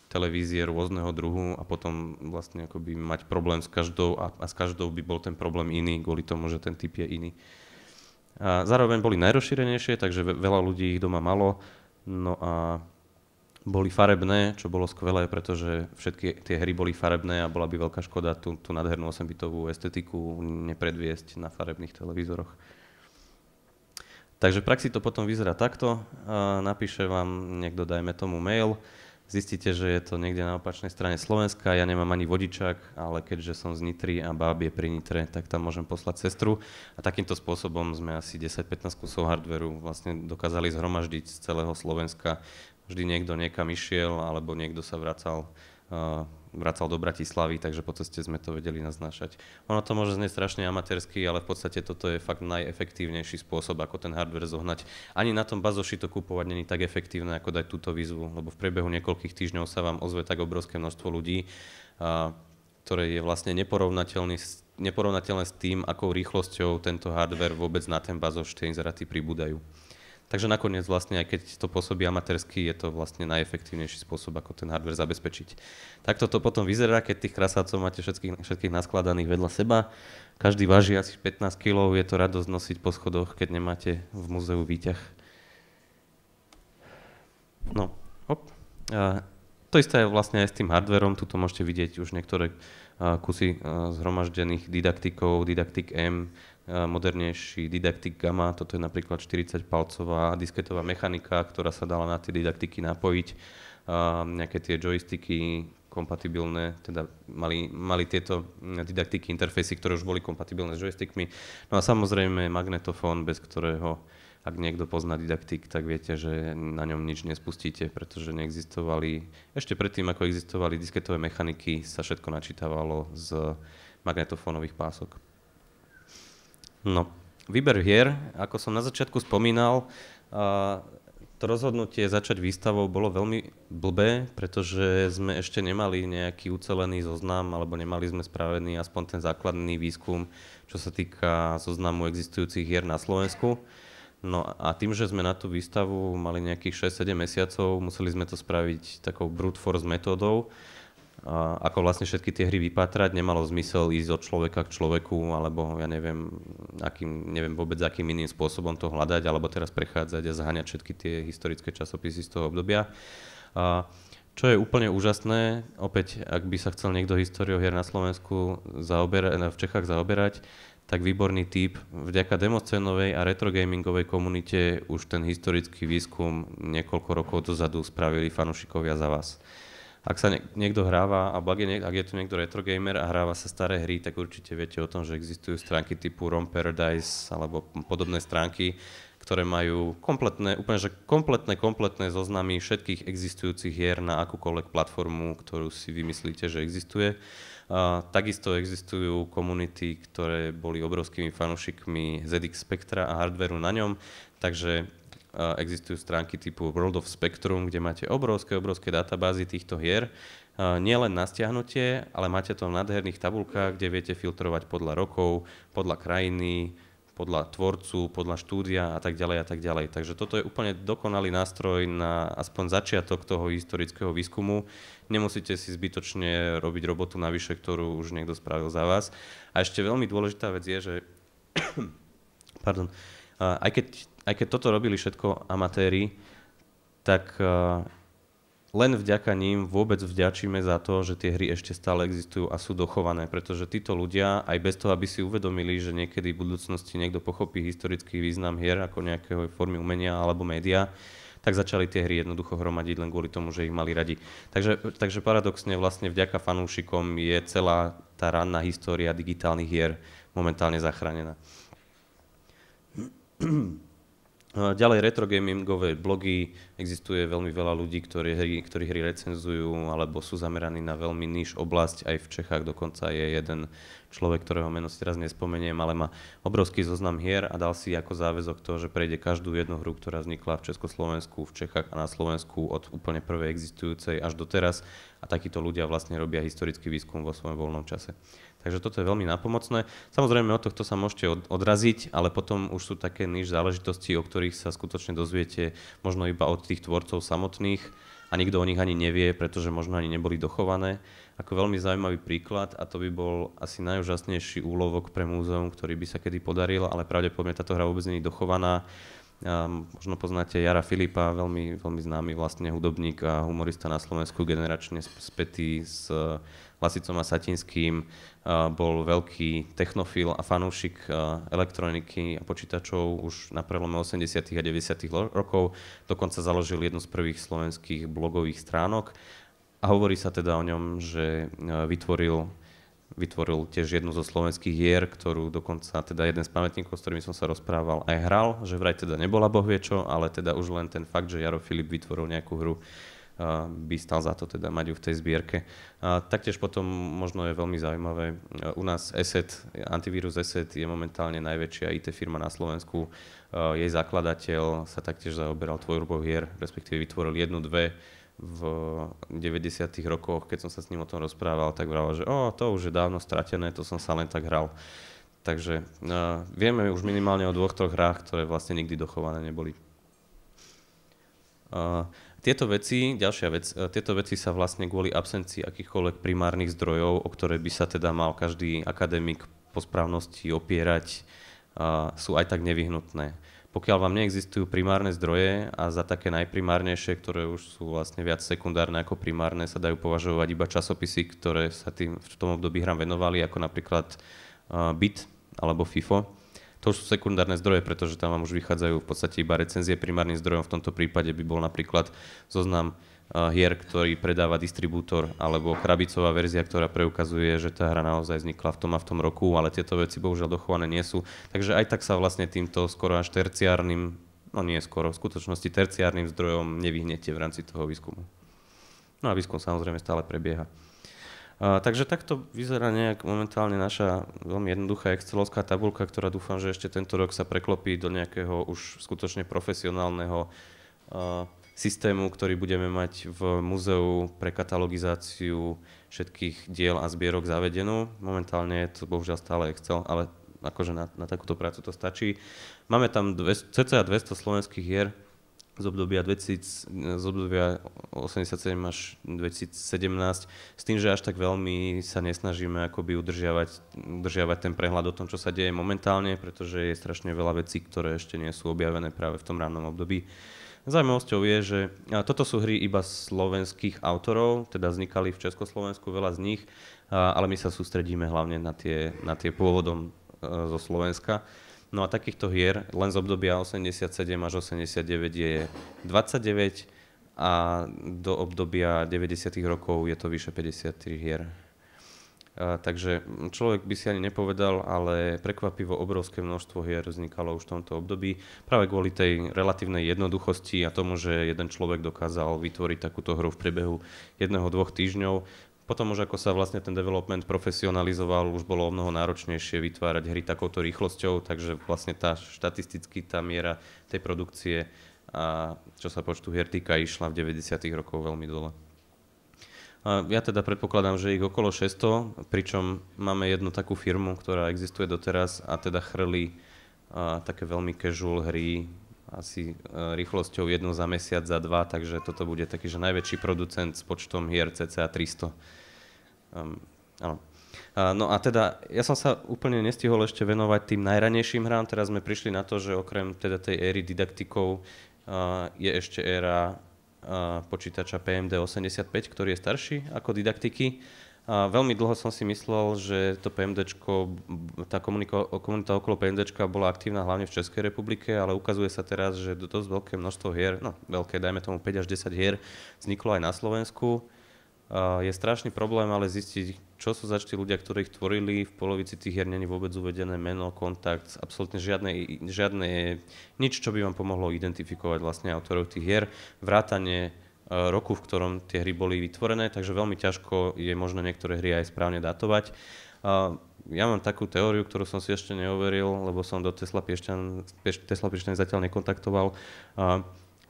televízie rôzneho druhu a potom vlastne akoby mať problém s každou a, a s každou by bol ten problém iný kvôli tomu, že ten typ je iný. A zároveň boli najrozšírenejšie, takže veľa ľudí ich doma malo. No a boli farebné, čo bolo skvelé, pretože všetky tie hry boli farebné a bola by veľká škoda tú, tú nadhernú 8-bitovú estetiku nepredviesť na farebných televízoroch. Takže v praxi to potom vyzerá takto. Napíše vám niekto, dajme tomu mail, zistíte, že je to niekde na opačnej strane Slovenska, ja nemám ani vodičák, ale keďže som z Nitry a báb je pri Nitre, tak tam môžem poslať sestru. A takýmto spôsobom sme asi 10-15 kusov hardveru vlastne dokázali zhromaždiť z celého Slovenska. Vždy niekto niekam išiel, alebo niekto sa vracal vracal do Bratislavy, takže po ceste sme to vedeli naznášať. Ono to môže znieť strašne amatérsky, ale v podstate toto je fakt najefektívnejší spôsob, ako ten hardware zohnať. Ani na tom bazoši to kupovať není tak efektívne, ako dať túto výzvu, lebo v priebehu niekoľkých týždňov sa vám ozve tak obrovské množstvo ľudí, a, ktoré je vlastne neporovnateľný s neporovnateľné s tým, akou rýchlosťou tento hardware vôbec na ten bazoš tie inzeráty pribúdajú. Takže nakoniec vlastne, aj keď to pôsobí amatérsky, je to vlastne najefektívnejší spôsob, ako ten hardware zabezpečiť. Takto to potom vyzerá, keď tých krasácov máte všetkých, všetkých naskladaných vedľa seba. Každý váži asi 15 kg, je to radosť nosiť po schodoch, keď nemáte v múzeu výťah. No, hop. A to isté je vlastne aj s tým hardverom, tuto môžete vidieť už niektoré kusy zhromaždených didaktikov, didaktik M, modernejší didaktik Gamma, toto je napríklad 40-palcová disketová mechanika, ktorá sa dala na tie didaktiky napojiť. Nejaké tie joysticky kompatibilné, teda mali, mali tieto didaktiky interfejsy, ktoré už boli kompatibilné s joystickmi. No a samozrejme magnetofón, bez ktorého ak niekto pozná didaktik, tak viete, že na ňom nič nespustíte, pretože neexistovali, ešte predtým ako existovali disketové mechaniky, sa všetko načítavalo z magnetofónových pások. No, výber hier, ako som na začiatku spomínal, a to rozhodnutie začať výstavou bolo veľmi blbé, pretože sme ešte nemali nejaký ucelený zoznam, alebo nemali sme spravený aspoň ten základný výskum, čo sa týka zoznamu existujúcich hier na Slovensku. No a tým, že sme na tú výstavu mali nejakých 6-7 mesiacov, museli sme to spraviť takou brute force metódou, a ako vlastne všetky tie hry vypatrať, nemalo zmysel ísť od človeka k človeku, alebo ja neviem, akým, neviem vôbec akým iným spôsobom to hľadať, alebo teraz prechádzať a zháňať všetky tie historické časopisy z toho obdobia. A čo je úplne úžasné, opäť, ak by sa chcel niekto históriou hier na Slovensku zaoberať, v Čechách zaoberať, tak výborný typ. Vďaka demoscénovej a retrogamingovej komunite už ten historický výskum niekoľko rokov dozadu spravili fanušikovia za vás ak sa niekto hráva, alebo ak je, ak je tu niekto retrogamer a hráva sa staré hry, tak určite viete o tom, že existujú stránky typu Rom Paradise alebo podobné stránky, ktoré majú kompletné, úplne že kompletné, kompletné zoznamy všetkých existujúcich hier na akúkoľvek platformu, ktorú si vymyslíte, že existuje. Uh, takisto existujú komunity, ktoré boli obrovskými fanúšikmi ZX Spectra a hardveru na ňom, takže existujú stránky typu World of Spectrum, kde máte obrovské, obrovské databázy týchto hier. Nielen na stiahnutie, ale máte to v nádherných tabulkách, kde viete filtrovať podľa rokov, podľa krajiny, podľa tvorcu, podľa štúdia a tak ďalej a tak ďalej. Takže toto je úplne dokonalý nástroj na aspoň začiatok toho historického výskumu. Nemusíte si zbytočne robiť robotu navyše, ktorú už niekto spravil za vás. A ešte veľmi dôležitá vec je, že pardon, aj keď aj keď toto robili všetko amatéri, tak eh, len vďaka ním vôbec vďačíme za to, že tie hry ešte stále existujú a sú dochované, pretože títo ľudia, aj bez toho, aby si uvedomili, že niekedy v budúcnosti niekto pochopí historický význam hier ako nejakého formy umenia alebo média, tak začali tie hry jednoducho hromadiť len kvôli tomu, že ich mali radi. Takže, takže paradoxne vlastne vďaka fanúšikom je celá tá ranná história digitálnych hier momentálne zachránená. Ďalej retro gamingové blogy, existuje veľmi veľa ľudí, ktorí hry, ktorí hry recenzujú alebo sú zameraní na veľmi níž oblasť, aj v Čechách dokonca je jeden človek, ktorého meno si teraz nespomeniem, ale má obrovský zoznam hier a dal si ako záväzok to, že prejde každú jednu hru, ktorá vznikla v Československu, v Čechách a na Slovensku od úplne prvej existujúcej až do teraz, a takíto ľudia vlastne robia historický výskum vo svojom voľnom čase. Takže toto je veľmi napomocné. Samozrejme od tohto sa môžete od, odraziť, ale potom už sú také niž záležitosti, o ktorých sa skutočne dozviete možno iba od tých tvorcov samotných a nikto o nich ani nevie, pretože možno ani neboli dochované. Ako veľmi zaujímavý príklad, a to by bol asi najúžasnejší úlovok pre múzeum, ktorý by sa kedy podaril, ale pravdepodobne táto hra vôbec nie je dochovaná, a možno poznáte Jara Filipa, veľmi, veľmi známy vlastne hudobník a humorista na Slovensku, generačne spätý s e, Lasicom a Satinským. A e, bol veľký technofil a fanúšik e, elektroniky a počítačov už na prelome 80. a 90. rokov. Dokonca založil jednu z prvých slovenských blogových stránok. A hovorí sa teda o ňom, že vytvoril vytvoril tiež jednu zo slovenských hier, ktorú dokonca teda jeden z pamätníkov, s ktorými som sa rozprával, aj hral, že vraj teda nebola bohviečo, ale teda už len ten fakt, že Jaro Filip vytvoril nejakú hru, eh, by stal za to teda mať ju v tej zbierke. A taktiež potom možno je veľmi zaujímavé, eh, u nás ESET, antivírus ESET je momentálne najväčšia IT firma na Slovensku. Eh, jej zakladateľ sa taktiež zaoberal tvorbou hier, respektíve vytvoril jednu, dve v 90. rokoch, keď som sa s ním o tom rozprával, tak vraval, že o, to už je dávno stratené, to som sa len tak hral. Takže uh, vieme už minimálne o dvoch, troch hrách, ktoré vlastne nikdy dochované neboli. Uh, tieto veci, ďalšia vec, uh, tieto veci sa vlastne kvôli absencii akýchkoľvek primárnych zdrojov, o ktoré by sa teda mal každý akademik po správnosti opierať, uh, sú aj tak nevyhnutné pokiaľ vám neexistujú primárne zdroje a za také najprimárnejšie, ktoré už sú vlastne viac sekundárne ako primárne, sa dajú považovať iba časopisy, ktoré sa tým v tom období hram venovali, ako napríklad uh, BIT alebo FIFO. To sú sekundárne zdroje, pretože tam vám už vychádzajú v podstate iba recenzie. Primárnym zdrojom v tomto prípade by bol napríklad zoznam hier, ktorý predáva distribútor, alebo krabicová verzia, ktorá preukazuje, že tá hra naozaj vznikla v tom a v tom roku, ale tieto veci bohužiaľ dochované nie sú. Takže aj tak sa vlastne týmto skoro až terciárnym, no nie skoro, v skutočnosti terciárnym zdrojom nevyhnete v rámci toho výskumu. No a výskum samozrejme stále prebieha. A, takže takto vyzerá nejak momentálne naša veľmi jednoduchá excelovská tabulka, ktorá dúfam, že ešte tento rok sa preklopí do nejakého už skutočne profesionálneho a, systému, ktorý budeme mať v muzeu pre katalogizáciu všetkých diel a zbierok zavedenú. Momentálne je to bohužiaľ stále Excel, ale akože na, na takúto prácu to stačí. Máme tam dve, cca 200 slovenských hier z obdobia, 2000, z obdobia 87 až 2017, s tým, že až tak veľmi sa nesnažíme akoby udržiavať, udržiavať ten prehľad o tom, čo sa deje momentálne, pretože je strašne veľa vecí, ktoré ešte nie sú objavené práve v tom rannom období. Zaujímavosťou je, že toto sú hry iba slovenských autorov, teda vznikali v Československu veľa z nich, ale my sa sústredíme hlavne na tie, na tie pôvodom e, zo Slovenska. No a takýchto hier len z obdobia 87 až 89 je 29 a do obdobia 90. rokov je to vyše 53 hier takže človek by si ani nepovedal, ale prekvapivo obrovské množstvo hier vznikalo už v tomto období práve kvôli tej relatívnej jednoduchosti a tomu, že jeden človek dokázal vytvoriť takúto hru v priebehu jedného, dvoch týždňov. Potom už ako sa vlastne ten development profesionalizoval, už bolo o mnoho náročnejšie vytvárať hry takouto rýchlosťou, takže vlastne tá štatisticky tá miera tej produkcie a čo sa počtu hier týka, išla v 90. rokoch veľmi dole. A ja teda predpokladám, že ich okolo 600, pričom máme jednu takú firmu, ktorá existuje doteraz a teda chrli a, také veľmi casual hry asi a, e, rýchlosťou jednu za mesiac, za dva, takže toto bude taký, že najväčší producent s počtom hier cca 300. Um, ehm, áno. A, no a teda, ja som sa úplne nestihol ešte venovať tým najranejším hrám, teraz sme prišli na to, že okrem teda tej éry didaktikov je ešte éra počítača PMD85, ktorý je starší ako didaktiky. A veľmi dlho som si myslel, že to PMD, tá komuniko, komunita okolo PMD bola aktívna hlavne v Českej republike, ale ukazuje sa teraz, že dosť veľké množstvo hier, no veľké, dajme tomu 5 až 10 hier, vzniklo aj na Slovensku je strašný problém ale zistiť, čo sú za tí ľudia, ktorí ich tvorili. V polovici tých hier není vôbec uvedené meno, kontakt, absolútne žiadne, žiadne, nič, čo by vám pomohlo identifikovať vlastne autorov tých hier. Vrátanie e, roku, v ktorom tie hry boli vytvorené, takže veľmi ťažko je možné niektoré hry aj správne datovať. Ja mám takú teóriu, ktorú som si ešte neoveril, lebo som do Tesla Piešťan, Tesla Piešťan zatiaľ nekontaktoval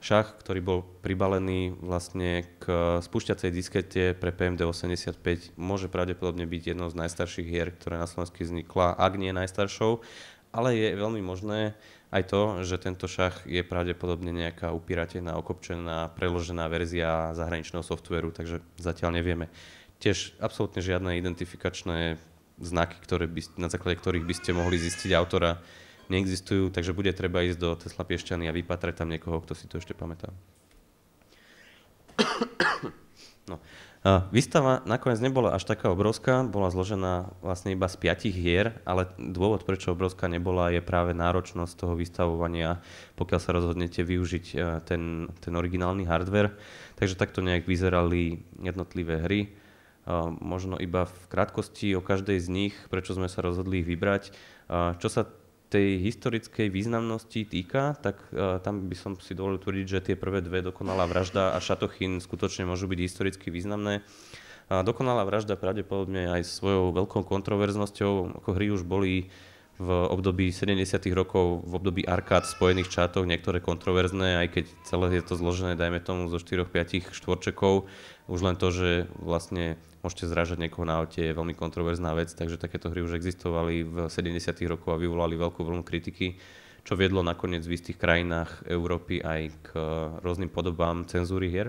šach, ktorý bol pribalený vlastne k spúšťacej diskete pre PMD85, môže pravdepodobne byť jednou z najstarších hier, ktorá na Slovensku vznikla, ak nie najstaršou, ale je veľmi možné aj to, že tento šach je pravdepodobne nejaká upíratená, okopčená, preložená verzia zahraničného softveru, takže zatiaľ nevieme. Tiež absolútne žiadne identifikačné znaky, ktoré by, na základe ktorých by ste mohli zistiť autora, neexistujú, takže bude treba ísť do Tesla Piešťany a vypatrať tam niekoho, kto si to ešte pamätá. No. Výstava nakoniec nebola až taká obrovská, bola zložená vlastne iba z piatich hier, ale dôvod, prečo obrovská nebola, je práve náročnosť toho vystavovania, pokiaľ sa rozhodnete využiť e, ten, ten originálny hardware. Takže takto nejak vyzerali jednotlivé hry. E, možno iba v krátkosti o každej z nich, prečo sme sa rozhodli ich vybrať. E, čo sa tej historickej významnosti týka, tak uh, tam by som si dovolil tvrdiť, že tie prvé dve, Dokonalá vražda a Šatochín, skutočne môžu byť historicky významné. Uh, dokonalá vražda pravdepodobne aj svojou veľkou kontroverznosťou, ako hry už boli v období 70. rokov, v období arkád spojených čátov, niektoré kontroverzné, aj keď celé je to zložené, dajme tomu, zo 4-5 štvorčekov. Už len to, že vlastne môžete zrážať niekoho na aute, je veľmi kontroverzná vec, takže takéto hry už existovali v 70. rokoch a vyvolali veľkú vlnu kritiky, čo viedlo nakoniec v istých krajinách Európy aj k rôznym podobám cenzúry hier,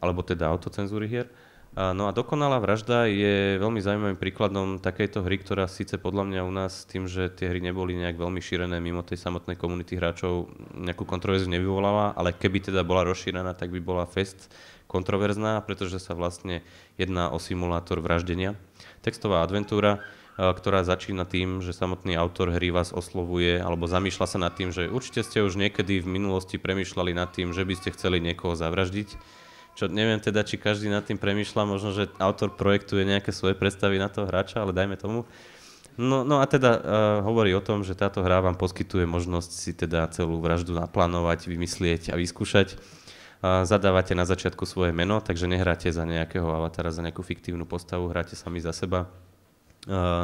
alebo teda autocenzúry hier. No a dokonalá vražda je veľmi zaujímavým príkladom takejto hry, ktorá síce podľa mňa u nás tým, že tie hry neboli nejak veľmi šírené mimo tej samotnej komunity hráčov, nejakú kontroverziu nevyvolala, ale keby teda bola rozšírená, tak by bola fest kontroverzná, pretože sa vlastne jedná o simulátor vraždenia. Textová adventúra, ktorá začína tým, že samotný autor hry vás oslovuje alebo zamýšľa sa nad tým, že určite ste už niekedy v minulosti premýšľali nad tým, že by ste chceli niekoho zavraždiť čo neviem teda, či každý nad tým premýšľa, možno, že autor projektuje nejaké svoje predstavy na toho hráča, ale dajme tomu. No, no a teda uh, hovorí o tom, že táto hra vám poskytuje možnosť si teda celú vraždu naplánovať, vymyslieť a vyskúšať. Uh, zadávate na začiatku svoje meno, takže nehráte za nejakého avatara, za nejakú fiktívnu postavu, hráte sami za seba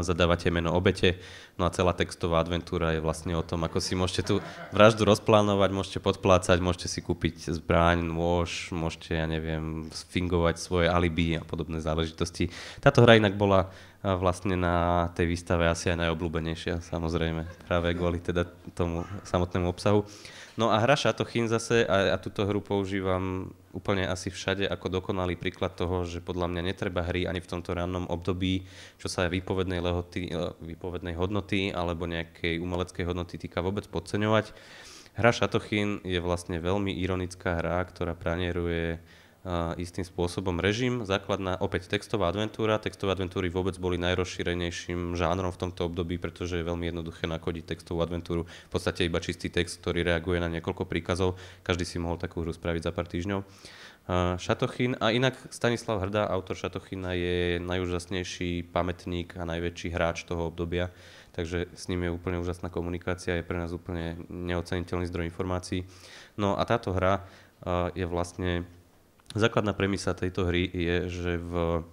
zadávate meno obete. No a celá textová adventúra je vlastne o tom, ako si môžete tú vraždu rozplánovať, môžete podplácať, môžete si kúpiť zbraň, nôž, môžete, ja neviem, sfingovať svoje alibi a podobné záležitosti. Táto hra inak bola vlastne na tej výstave asi aj najobľúbenejšia, samozrejme, práve kvôli teda tomu samotnému obsahu. No a hra Šatochín zase, a, a túto hru používam úplne asi všade ako dokonalý príklad toho, že podľa mňa netreba hry ani v tomto rannom období, čo sa aj výpovednej, lehoty, e, výpovednej hodnoty alebo nejakej umeleckej hodnoty týka vôbec podceňovať. Hra Šatochín je vlastne veľmi ironická hra, ktorá pranieruje istým spôsobom režim, základná opäť textová adventúra. Textové adventúry vôbec boli najrozšírenejším žánrom v tomto období, pretože je veľmi jednoduché nakodiť textovú adventúru. V podstate iba čistý text, ktorý reaguje na niekoľko príkazov. Každý si mohol takú hru spraviť za pár týždňov. Šatochín, a inak Stanislav Hrdá, autor Šatochína, je najúžasnejší pamätník a najväčší hráč toho obdobia, takže s ním je úplne úžasná komunikácia, je pre nás úplne neoceniteľný zdroj informácií. No a táto hra je vlastne Základná premisa tejto hry je, že v,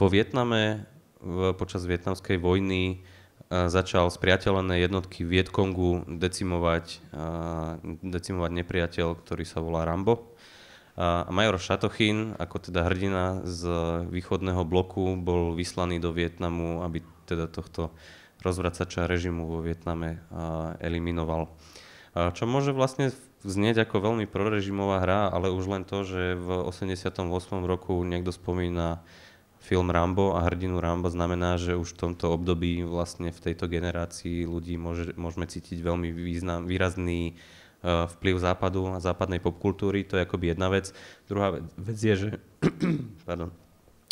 vo Vietname v, počas vietnamskej vojny e, začal spriateľené jednotky Vietkongu decimovať, e, decimovať nepriateľ, ktorý sa volá Rambo. E, a major šatochín, ako teda hrdina z východného bloku, bol vyslaný do Vietnamu, aby teda tohto rozvracača režimu vo Vietname eliminoval. Čo môže vlastne v znieť ako veľmi prorežimová hra, ale už len to, že v 88. roku niekto spomína film Rambo a hrdinu Rambo znamená, že už v tomto období vlastne v tejto generácii ľudí môže, môžeme cítiť veľmi význam, výrazný uh, vplyv západu a západnej popkultúry, to je akoby jedna vec. Druhá vec, vec je, že pardon,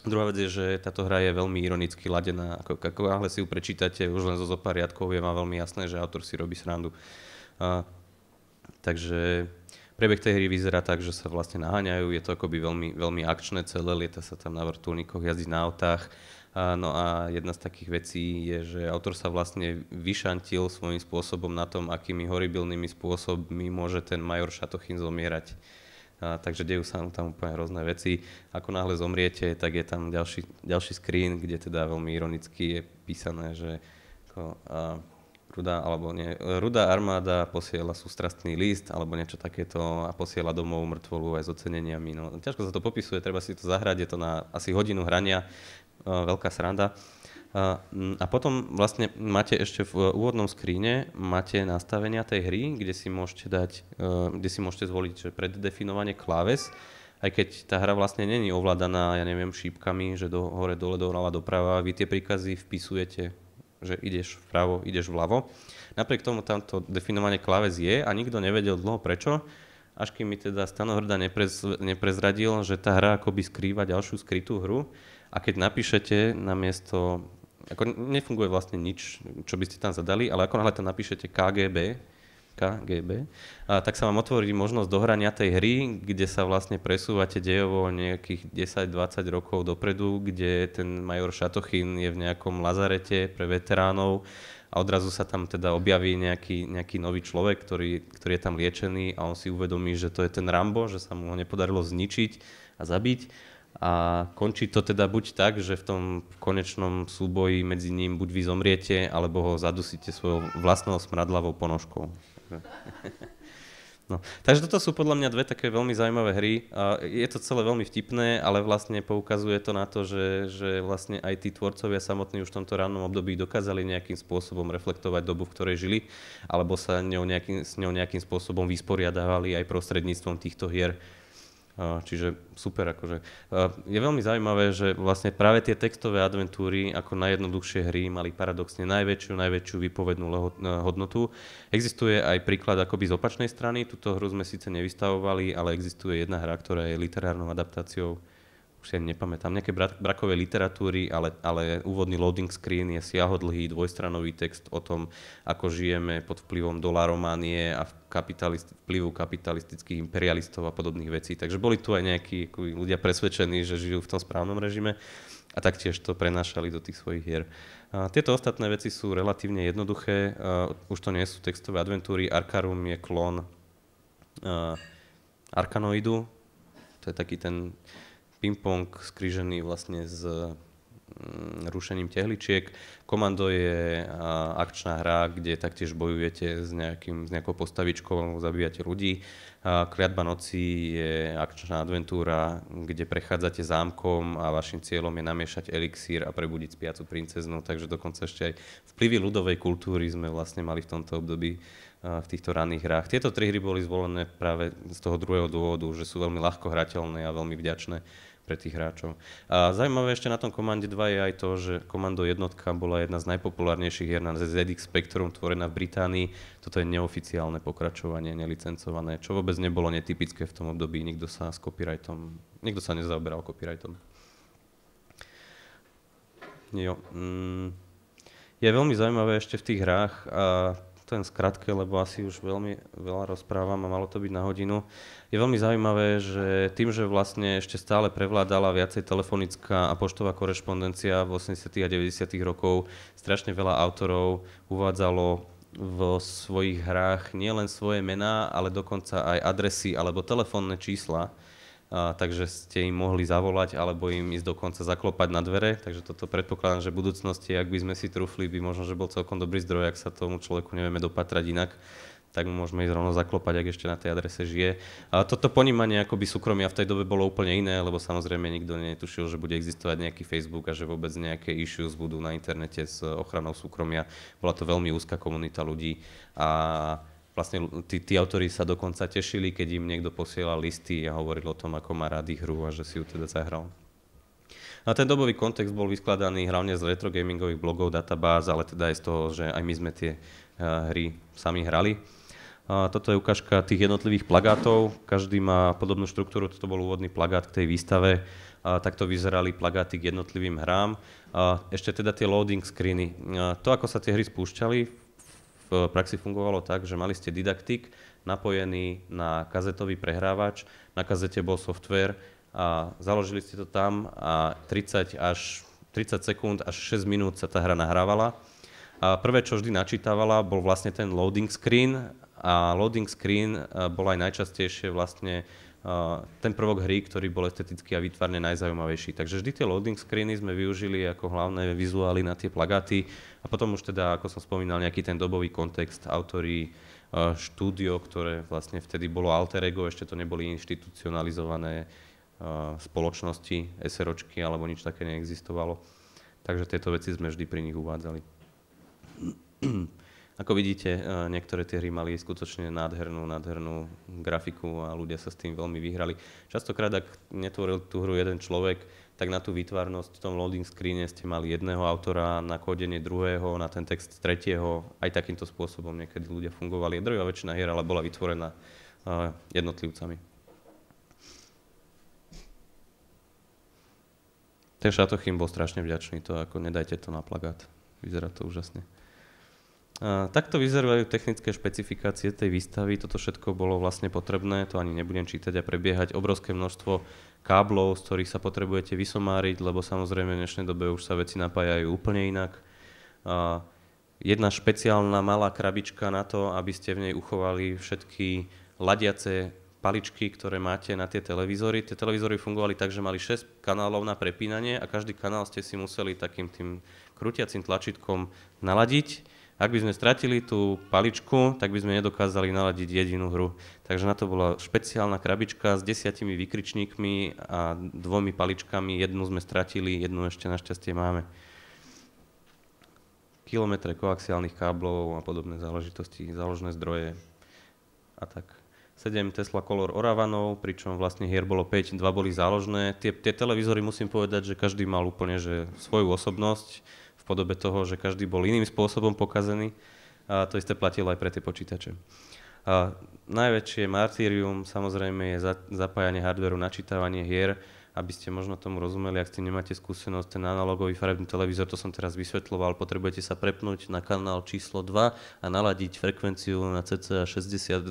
Druhá vec je, že táto hra je veľmi ironicky ladená. Ako, ako ale si ju prečítate, už len zo zopár riadkov je vám veľmi jasné, že autor si robí srandu. Uh, Takže Prebeh tej hry vyzerá tak, že sa vlastne naháňajú, je to akoby veľmi, veľmi akčné celé, lieta sa tam na vrtulníkoch, jazdí na autách. A, no a jedna z takých vecí je, že autor sa vlastne vyšantil svojím spôsobom na tom, akými horibilnými spôsobmi môže ten major Šatochín zomierať. A, takže dejú sa tam úplne rôzne veci. Ako náhle zomriete, tak je tam ďalší, ďalší screen, kde teda veľmi ironicky je písané, že ako, a, rudá, alebo nie, rudá armáda posiela sústrastný list alebo niečo takéto a posiela domov mŕtvolu aj s oceneniami. No, ťažko sa to popisuje, treba si to zahrať, je to na asi hodinu hrania, e, veľká sranda. E, a potom vlastne máte ešte v úvodnom skríne máte nastavenia tej hry, kde si môžete dať, e, kde si môžete zvoliť že preddefinovanie kláves, aj keď tá hra vlastne není ovládaná, ja neviem, šípkami, že do, hore, dole, doľava, doprava, vy tie príkazy vpisujete že ideš vpravo, ideš vľavo. Napriek tomu tamto definovanie kláves je a nikto nevedel dlho prečo, až kým mi teda Stanohrda neprez, neprezradil, že tá hra akoby skrýva ďalšiu skrytú hru a keď napíšete na miesto, ako nefunguje vlastne nič, čo by ste tam zadali, ale ako náhle tam napíšete KGB, KGB, a tak sa vám otvorí možnosť dohrania tej hry, kde sa vlastne presúvate dejovo nejakých 10-20 rokov dopredu, kde ten major Šatochín je v nejakom lazarete pre veteránov a odrazu sa tam teda objaví nejaký, nejaký nový človek, ktorý, ktorý je tam liečený a on si uvedomí, že to je ten Rambo, že sa mu ho nepodarilo zničiť a zabiť a končí to teda buď tak, že v tom konečnom súboji medzi ním buď vy zomriete, alebo ho zadusíte svojou vlastnou smradlavou ponožkou. No. Takže toto sú podľa mňa dve také veľmi zaujímavé hry. A je to celé veľmi vtipné, ale vlastne poukazuje to na to, že, že vlastne aj tí tvorcovia samotní už v tomto rannom období dokázali nejakým spôsobom reflektovať dobu, v ktorej žili, alebo sa ňou nejakým, s ňou nejakým spôsobom vysporiadávali aj prostredníctvom týchto hier Čiže super. Akože. Je veľmi zaujímavé, že vlastne práve tie textové adventúry ako najjednoduchšie hry mali paradoxne najväčšiu, najväčšiu výpovednú e, hodnotu. Existuje aj príklad akoby z opačnej strany. Tuto hru sme síce nevystavovali, ale existuje jedna hra, ktorá je literárnou adaptáciou už si ani nepamätám, nejaké brakovej literatúry, ale, ale úvodný loading screen je siahodlhý dvojstranový text o tom, ako žijeme pod vplyvom dolarománie a kapitalist, vplyvu kapitalistických imperialistov a podobných vecí. Takže boli tu aj nejakí ľudia presvedčení, že žijú v tom správnom režime a taktiež to prenášali do tých svojich hier. A tieto ostatné veci sú relatívne jednoduché, a už to nie sú textové adventúry, Arkarum je klón Arkanoidu, to je taký ten ping-pong skrižený vlastne s mm, rušením tehličiek. Komando je akčná hra, kde taktiež bojujete s, nejakým, s nejakou postavičkou zabíjate ľudí. Kliatba noci je akčná adventúra, kde prechádzate zámkom a vašim cieľom je namiešať elixír a prebudiť spiacu princeznu, takže dokonca ešte aj vplyvy ľudovej kultúry sme vlastne mali v tomto období v týchto ranných hrách. Tieto tri hry boli zvolené práve z toho druhého dôvodu, že sú veľmi ľahko hrateľné a veľmi vďačné pre tých hráčov. A zaujímavé ešte na tom Komande 2 je aj to, že Komando jednotka bola jedna z najpopulárnejších hier na ZX Spectrum tvorená v Británii. Toto je neoficiálne pokračovanie, nelicencované, čo vôbec nebolo netypické v tom období. Nikto sa s copyrightom, nikto sa nezaoberal copyrightom. Jo. Mm. Je veľmi zaujímavé ešte v tých hrách a to len skratke, lebo asi už veľmi veľa rozprávam a malo to byť na hodinu. Je veľmi zaujímavé, že tým, že vlastne ešte stále prevládala viacej telefonická a poštová korešpondencia v 80. a 90. rokov, strašne veľa autorov uvádzalo vo svojich hrách nielen svoje mená, ale dokonca aj adresy alebo telefónne čísla, a, takže ste im mohli zavolať alebo im ísť dokonca zaklopať na dvere, takže toto predpokladám, že v budúcnosti, ak by sme si trúfli, by možno, že bol celkom dobrý zdroj, ak sa tomu človeku nevieme dopatrať inak, tak mu môžeme ísť rovno zaklopať, ak ešte na tej adrese žije. A toto ponímanie akoby súkromia v tej dobe bolo úplne iné, lebo samozrejme nikto netušil, že bude existovať nejaký Facebook a že vôbec nejaké issues budú na internete s ochranou súkromia. Bola to veľmi úzka komunita ľudí a vlastne tí, tí autori sa dokonca tešili, keď im niekto posielal listy a hovoril o tom, ako má rád hru a že si ju teda zahral. A ten dobový kontext bol vyskladaný hlavne z retro gamingových blogov, databáz, ale teda aj z toho, že aj my sme tie uh, hry sami hrali. A toto je ukážka tých jednotlivých plagátov. Každý má podobnú štruktúru. Toto bol úvodný plagát k tej výstave. A takto vyzerali plagáty k jednotlivým hrám. A ešte teda tie loading screeny. A to, ako sa tie hry spúšťali, v praxi fungovalo tak, že mali ste didaktik napojený na kazetový prehrávač, na kazete bol software a založili ste to tam a 30 až 30 sekúnd až 6 minút sa tá hra nahrávala. A prvé, čo vždy načítavala, bol vlastne ten loading screen a loading screen eh, bol aj najčastejšie vlastne ten prvok hry, ktorý bol esteticky a výtvarne najzaujímavejší. Takže vždy tie loading screeny sme využili ako hlavné vizuály na tie plagáty a potom už teda, ako som spomínal, nejaký ten dobový kontext, autory, e, štúdio, ktoré vlastne vtedy bolo alter ego, ešte to neboli inštitucionalizované e, spoločnosti, SROčky alebo nič také neexistovalo. Takže tieto veci sme vždy pri nich uvádzali. Ako vidíte, eh, niektoré tie hry mali skutočne nádhernú, nádhernú grafiku a ľudia sa s tým veľmi vyhrali. Častokrát, ak netvoril tú hru jeden človek, tak na tú výtvarnosť v tom loading screene ste mali jedného autora, na kodenie druhého, na ten text tretieho. Aj takýmto spôsobom niekedy ľudia fungovali. Druhá väčšina hier ale bola vytvorená eh, jednotlivcami. Ten Šatochým bol strašne vďačný, to ako nedajte to na plagát. Vyzerá to úžasne. A takto vyzerajú technické špecifikácie tej výstavy. Toto všetko bolo vlastne potrebné, to ani nebudem čítať a prebiehať. Obrovské množstvo káblov, z ktorých sa potrebujete vysomáriť, lebo samozrejme v dnešnej dobe už sa veci napájajú úplne inak. A jedna špeciálna malá krabička na to, aby ste v nej uchovali všetky ladiace paličky, ktoré máte na tie televízory. Tie televízory fungovali tak, že mali 6 kanálov na prepínanie a každý kanál ste si museli takým tým krútiacim tlačítkom naladiť ak by sme stratili tú paličku, tak by sme nedokázali naladiť jedinú hru. Takže na to bola špeciálna krabička s desiatimi vykričníkmi a dvomi paličkami. Jednu sme stratili, jednu ešte našťastie máme. Kilometre koaxiálnych káblov a podobné záležitosti, záložné zdroje a tak. 7 Tesla Color Oravanov, pričom vlastne hier bolo 5, 2 boli záložné. Tie, tie televízory musím povedať, že každý mal úplne že svoju osobnosť podobe toho, že každý bol iným spôsobom pokazený a to isté platilo aj pre tie počítače. A najväčšie martyrium samozrejme je za, zapájanie hardveru, načítavanie hier, aby ste možno tomu rozumeli, ak ste nemáte skúsenosť, ten analogový farebný televízor, to som teraz vysvetloval, potrebujete sa prepnúť na kanál číslo 2 a naladiť frekvenciu na cca 62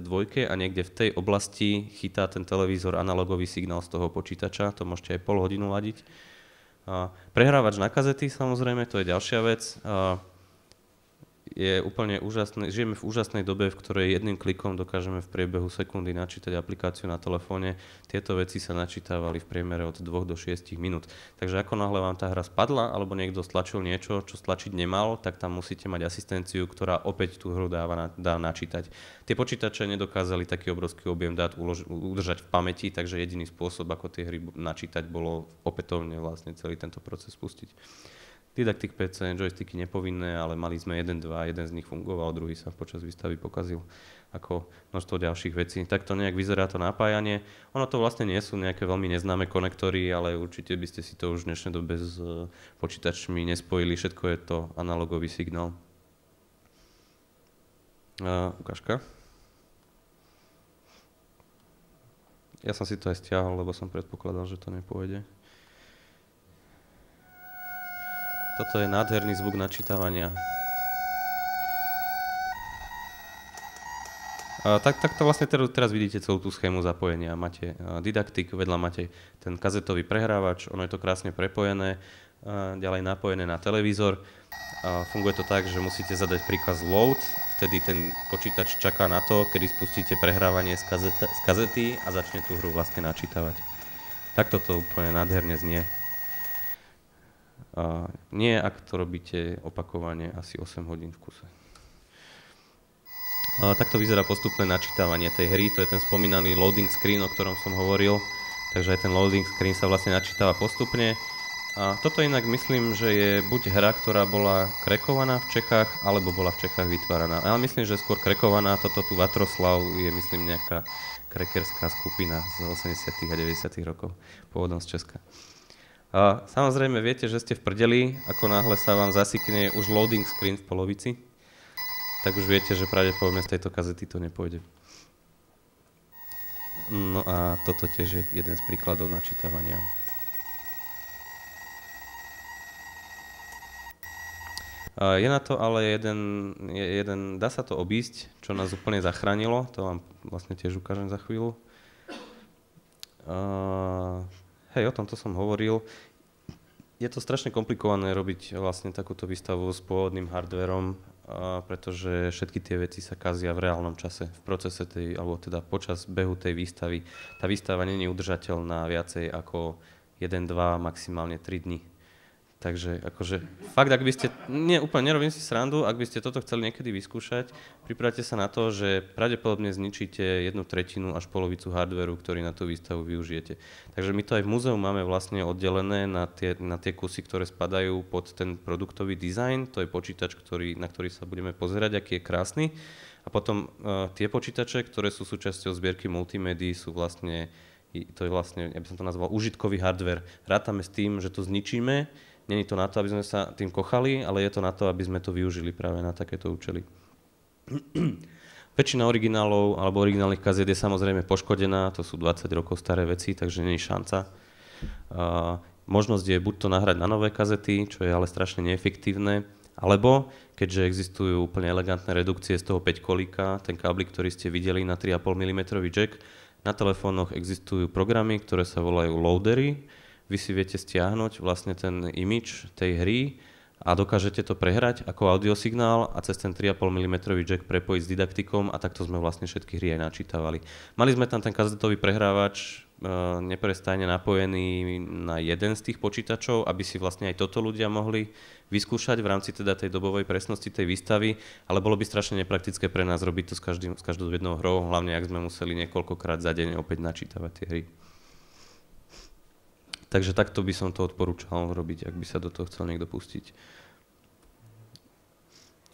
a niekde v tej oblasti chytá ten televízor analogový signál z toho počítača, to môžete aj pol hodinu ladiť Prehrávač na kazety, samozrejme, to je ďalšia vec je úplne úžasné. Žijeme v úžasnej dobe, v ktorej jedným klikom dokážeme v priebehu sekundy načítať aplikáciu na telefóne. Tieto veci sa načítavali v priemere od 2 do 6 minút. Takže ako náhle vám tá hra spadla, alebo niekto stlačil niečo, čo stlačiť nemal, tak tam musíte mať asistenciu, ktorá opäť tú hru dáva, dá načítať. Tie počítače nedokázali taký obrovský objem dát ulož- udržať v pamäti, takže jediný spôsob, ako tie hry načítať, bolo opätovne vlastne celý tento proces spustiť. Didactic PC, joysticky nepovinné, ale mali sme jeden, dva, jeden z nich fungoval, druhý sa počas výstavy pokazil ako množstvo ďalších vecí. to nejak vyzerá to napájanie. Ono to vlastne nie sú nejaké veľmi neznáme konektory, ale určite by ste si to už v dnešnej dobe s e, počítačmi nespojili. Všetko je to analogový signál. Uh, ukážka. Ja som si to aj stiahol, lebo som predpokladal, že to nepôjde. Toto je nádherný zvuk načítavania. A tak, tak to vlastne teraz, teraz vidíte celú tú schému zapojenia. Máte didaktik, vedľa máte ten kazetový prehrávač, ono je to krásne prepojené, ďalej napojené na televízor. A funguje to tak, že musíte zadať príkaz load, vtedy ten počítač čaká na to, kedy spustíte prehrávanie z, kazeta, z kazety a začne tú hru vlastne načítavať. Takto to úplne nádherne znie. A nie, ak to robíte opakovane asi 8 hodín v kuse. A takto vyzerá postupné načítavanie tej hry, to je ten spomínaný loading screen, o ktorom som hovoril. Takže aj ten loading screen sa vlastne načítava postupne. A toto inak myslím, že je buď hra, ktorá bola krekovaná v Čechách, alebo bola v Čechách vytváraná. Ale myslím, že skôr krekovaná, toto tu Vatroslav je myslím nejaká krekerská skupina z 80. a 90. rokov, pôvodom z Česka. A samozrejme viete, že ste v prdeli, ako náhle sa vám zasykne už loading screen v polovici, tak už viete, že pravdepodobne z tejto kazety to nepôjde. No a toto tiež je jeden z príkladov načítavania. Je na to ale jeden, jeden, dá sa to obísť, čo nás úplne zachránilo, to vám vlastne tiež ukážem za chvíľu. Hej, o tomto som hovoril. Je to strašne komplikované robiť vlastne takúto výstavu s pôvodným hardverom, pretože všetky tie veci sa kazia v reálnom čase, v procese tej, alebo teda počas behu tej výstavy. Tá výstava není udržateľná viacej ako 1, 2, maximálne 3 dní. Takže akože fakt, ak by ste, nie úplne nerobím si srandu, ak by ste toto chceli niekedy vyskúšať, pripravte sa na to, že pravdepodobne zničíte jednu tretinu až polovicu hardveru, ktorý na tú výstavu využijete. Takže my to aj v múzeu máme vlastne oddelené na tie, na tie kusy, ktoré spadajú pod ten produktový dizajn, to je počítač, ktorý, na ktorý sa budeme pozerať, aký je krásny. A potom uh, tie počítače, ktoré sú súčasťou zbierky multimédií, sú vlastne to je vlastne, ja by som to nazval, užitkový hardware. Rátame s tým, že to zničíme, Není to na to, aby sme sa tým kochali, ale je to na to, aby sme to využili práve na takéto účely. Väčšina originálov alebo originálnych kaziet je samozrejme poškodená, to sú 20 rokov staré veci, takže není šanca. možnosť je buď to nahrať na nové kazety, čo je ale strašne neefektívne, alebo keďže existujú úplne elegantné redukcie z toho 5 kolíka, ten káblik, ktorý ste videli na 3,5 mm jack, na telefónoch existujú programy, ktoré sa volajú loadery, vy si viete stiahnuť vlastne ten imič tej hry a dokážete to prehrať ako audiosignál a cez ten 3,5 mm jack prepojiť s didaktikom a takto sme vlastne všetky hry aj načítavali. Mali sme tam ten kazetový prehrávač e, neprestajne napojený na jeden z tých počítačov, aby si vlastne aj toto ľudia mohli vyskúšať v rámci teda tej dobovej presnosti tej výstavy, ale bolo by strašne nepraktické pre nás robiť to s, každým, s každou jednou hrou, hlavne ak sme museli niekoľkokrát za deň opäť načítavať tie hry. Takže takto by som to odporúčal robiť, ak by sa do toho chcel niekto pustiť.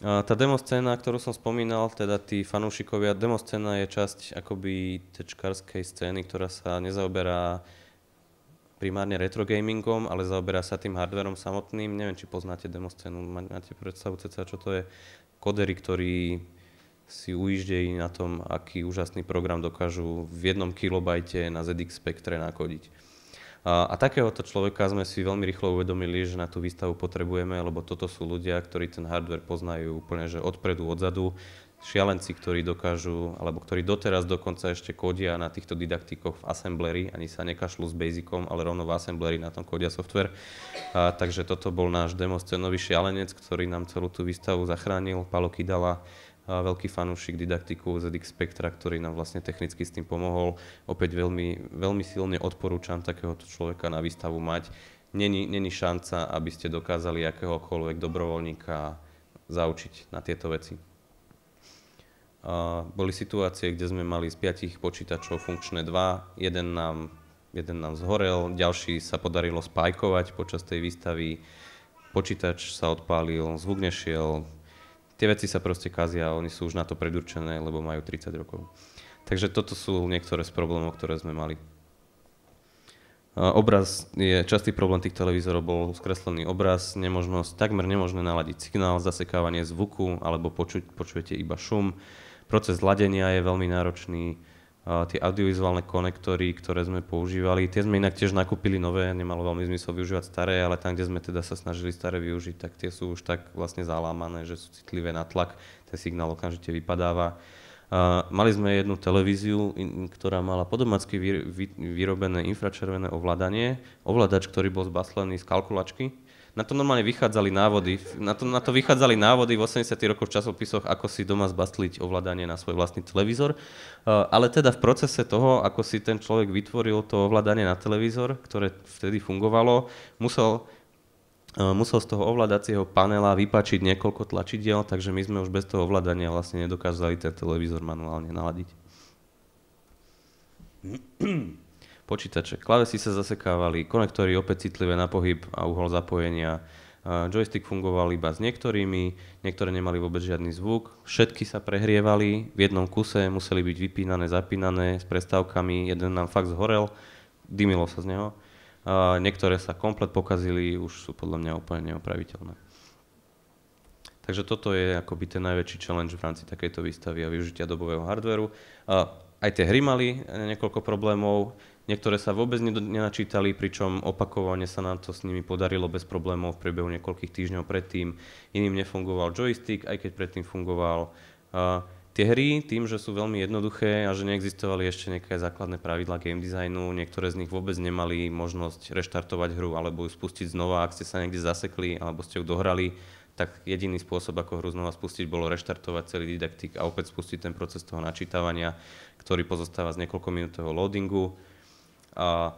A tá demoscéna, ktorú som spomínal, teda tí fanúšikovia, demoscéna je časť akoby tečkárskej scény, ktorá sa nezaoberá primárne retro gamingom, ale zaoberá sa tým hardverom samotným. Neviem, či poznáte demoscénu, máte predstavu cca, čo to je. Kodery, ktorí si ujíždejí na tom, aký úžasný program dokážu v jednom kilobajte na ZX Spectre nakodiť. A takéhoto človeka sme si veľmi rýchlo uvedomili, že na tú výstavu potrebujeme, lebo toto sú ľudia, ktorí ten hardware poznajú úplne, že odpredu, odzadu šialenci, ktorí dokážu, alebo ktorí doteraz dokonca ešte kodia na týchto didaktikoch v assembleri, ani sa nekašľú s basicom, ale rovno v assembleri na tom kodia software. A, takže toto bol náš demoscenový šialenec, ktorý nám celú tú výstavu zachránil. Palo Kidala veľký fanúšik didaktiku ZX Spectra, ktorý nám vlastne technicky s tým pomohol. Opäť veľmi, veľmi silne odporúčam takéhoto človeka na výstavu mať. Není, není šanca, aby ste dokázali akéhokoľvek dobrovoľníka zaučiť na tieto veci. Uh, boli situácie, kde sme mali z piatich počítačov funkčné dva, jeden nám, jeden nám zhorel, ďalší sa podarilo spajkovať počas tej výstavy, počítač sa odpálil, zvuk nešiel, tie veci sa proste kazia, oni sú už na to predurčené, lebo majú 30 rokov. Takže toto sú niektoré z problémov, ktoré sme mali. Obraz je, častý problém tých televízorov bol skreslený obraz, nemožnosť, takmer nemožné naladiť signál, zasekávanie zvuku, alebo počuť, počujete iba šum. Proces ladenia je veľmi náročný, tie audiovizuálne konektory, ktoré sme používali, tie sme inak tiež nakúpili nové, nemalo veľmi zmysel využívať staré, ale tam, kde sme teda sa snažili staré využiť, tak tie sú už tak vlastne zalámané, že sú citlivé na tlak, ten signál okamžite vypadáva. A mali sme jednu televíziu, ktorá mala podomacky vyrobené infračervené ovládanie, ovládač, ktorý bol zbaslený z kalkulačky. Na to normálne vychádzali návody, na to, na to vychádzali návody v 80. rokoch v časopisoch, ako si doma zbastliť ovládanie na svoj vlastný televízor. ale teda v procese toho, ako si ten človek vytvoril to ovládanie na televízor, ktoré vtedy fungovalo, musel Eh, musel z toho ovládacieho panela vypačiť niekoľko tlačidiel, takže my sme už bez toho ovládania vlastne nedokázali ten televízor manuálne naladiť. Počítače. Klavesy sa zasekávali, konektory opäť citlivé na pohyb a uhol zapojenia. Eh, joystick fungoval iba s niektorými, niektoré nemali vôbec žiadny zvuk, všetky sa prehrievali, v jednom kuse museli byť vypínané, zapínané s prestávkami, jeden nám fakt zhorel, dymilo sa z neho niektoré sa komplet pokazili, už sú podľa mňa úplne neopraviteľné. Takže toto je akoby ten najväčší challenge v rámci takejto výstavy a využitia dobového hardveru. aj tie hry mali niekoľko problémov, niektoré sa vôbec nenačítali, pričom opakovane sa nám to s nimi podarilo bez problémov v priebehu niekoľkých týždňov predtým. Iným nefungoval joystick, aj keď predtým fungoval tie hry tým, že sú veľmi jednoduché a že neexistovali ešte nejaké základné pravidla game designu, niektoré z nich vôbec nemali možnosť reštartovať hru alebo ju spustiť znova, ak ste sa niekde zasekli alebo ste ju dohrali, tak jediný spôsob, ako hru znova spustiť, bolo reštartovať celý didaktik a opäť spustiť ten proces toho načítavania, ktorý pozostáva z niekoľkominútového loadingu. A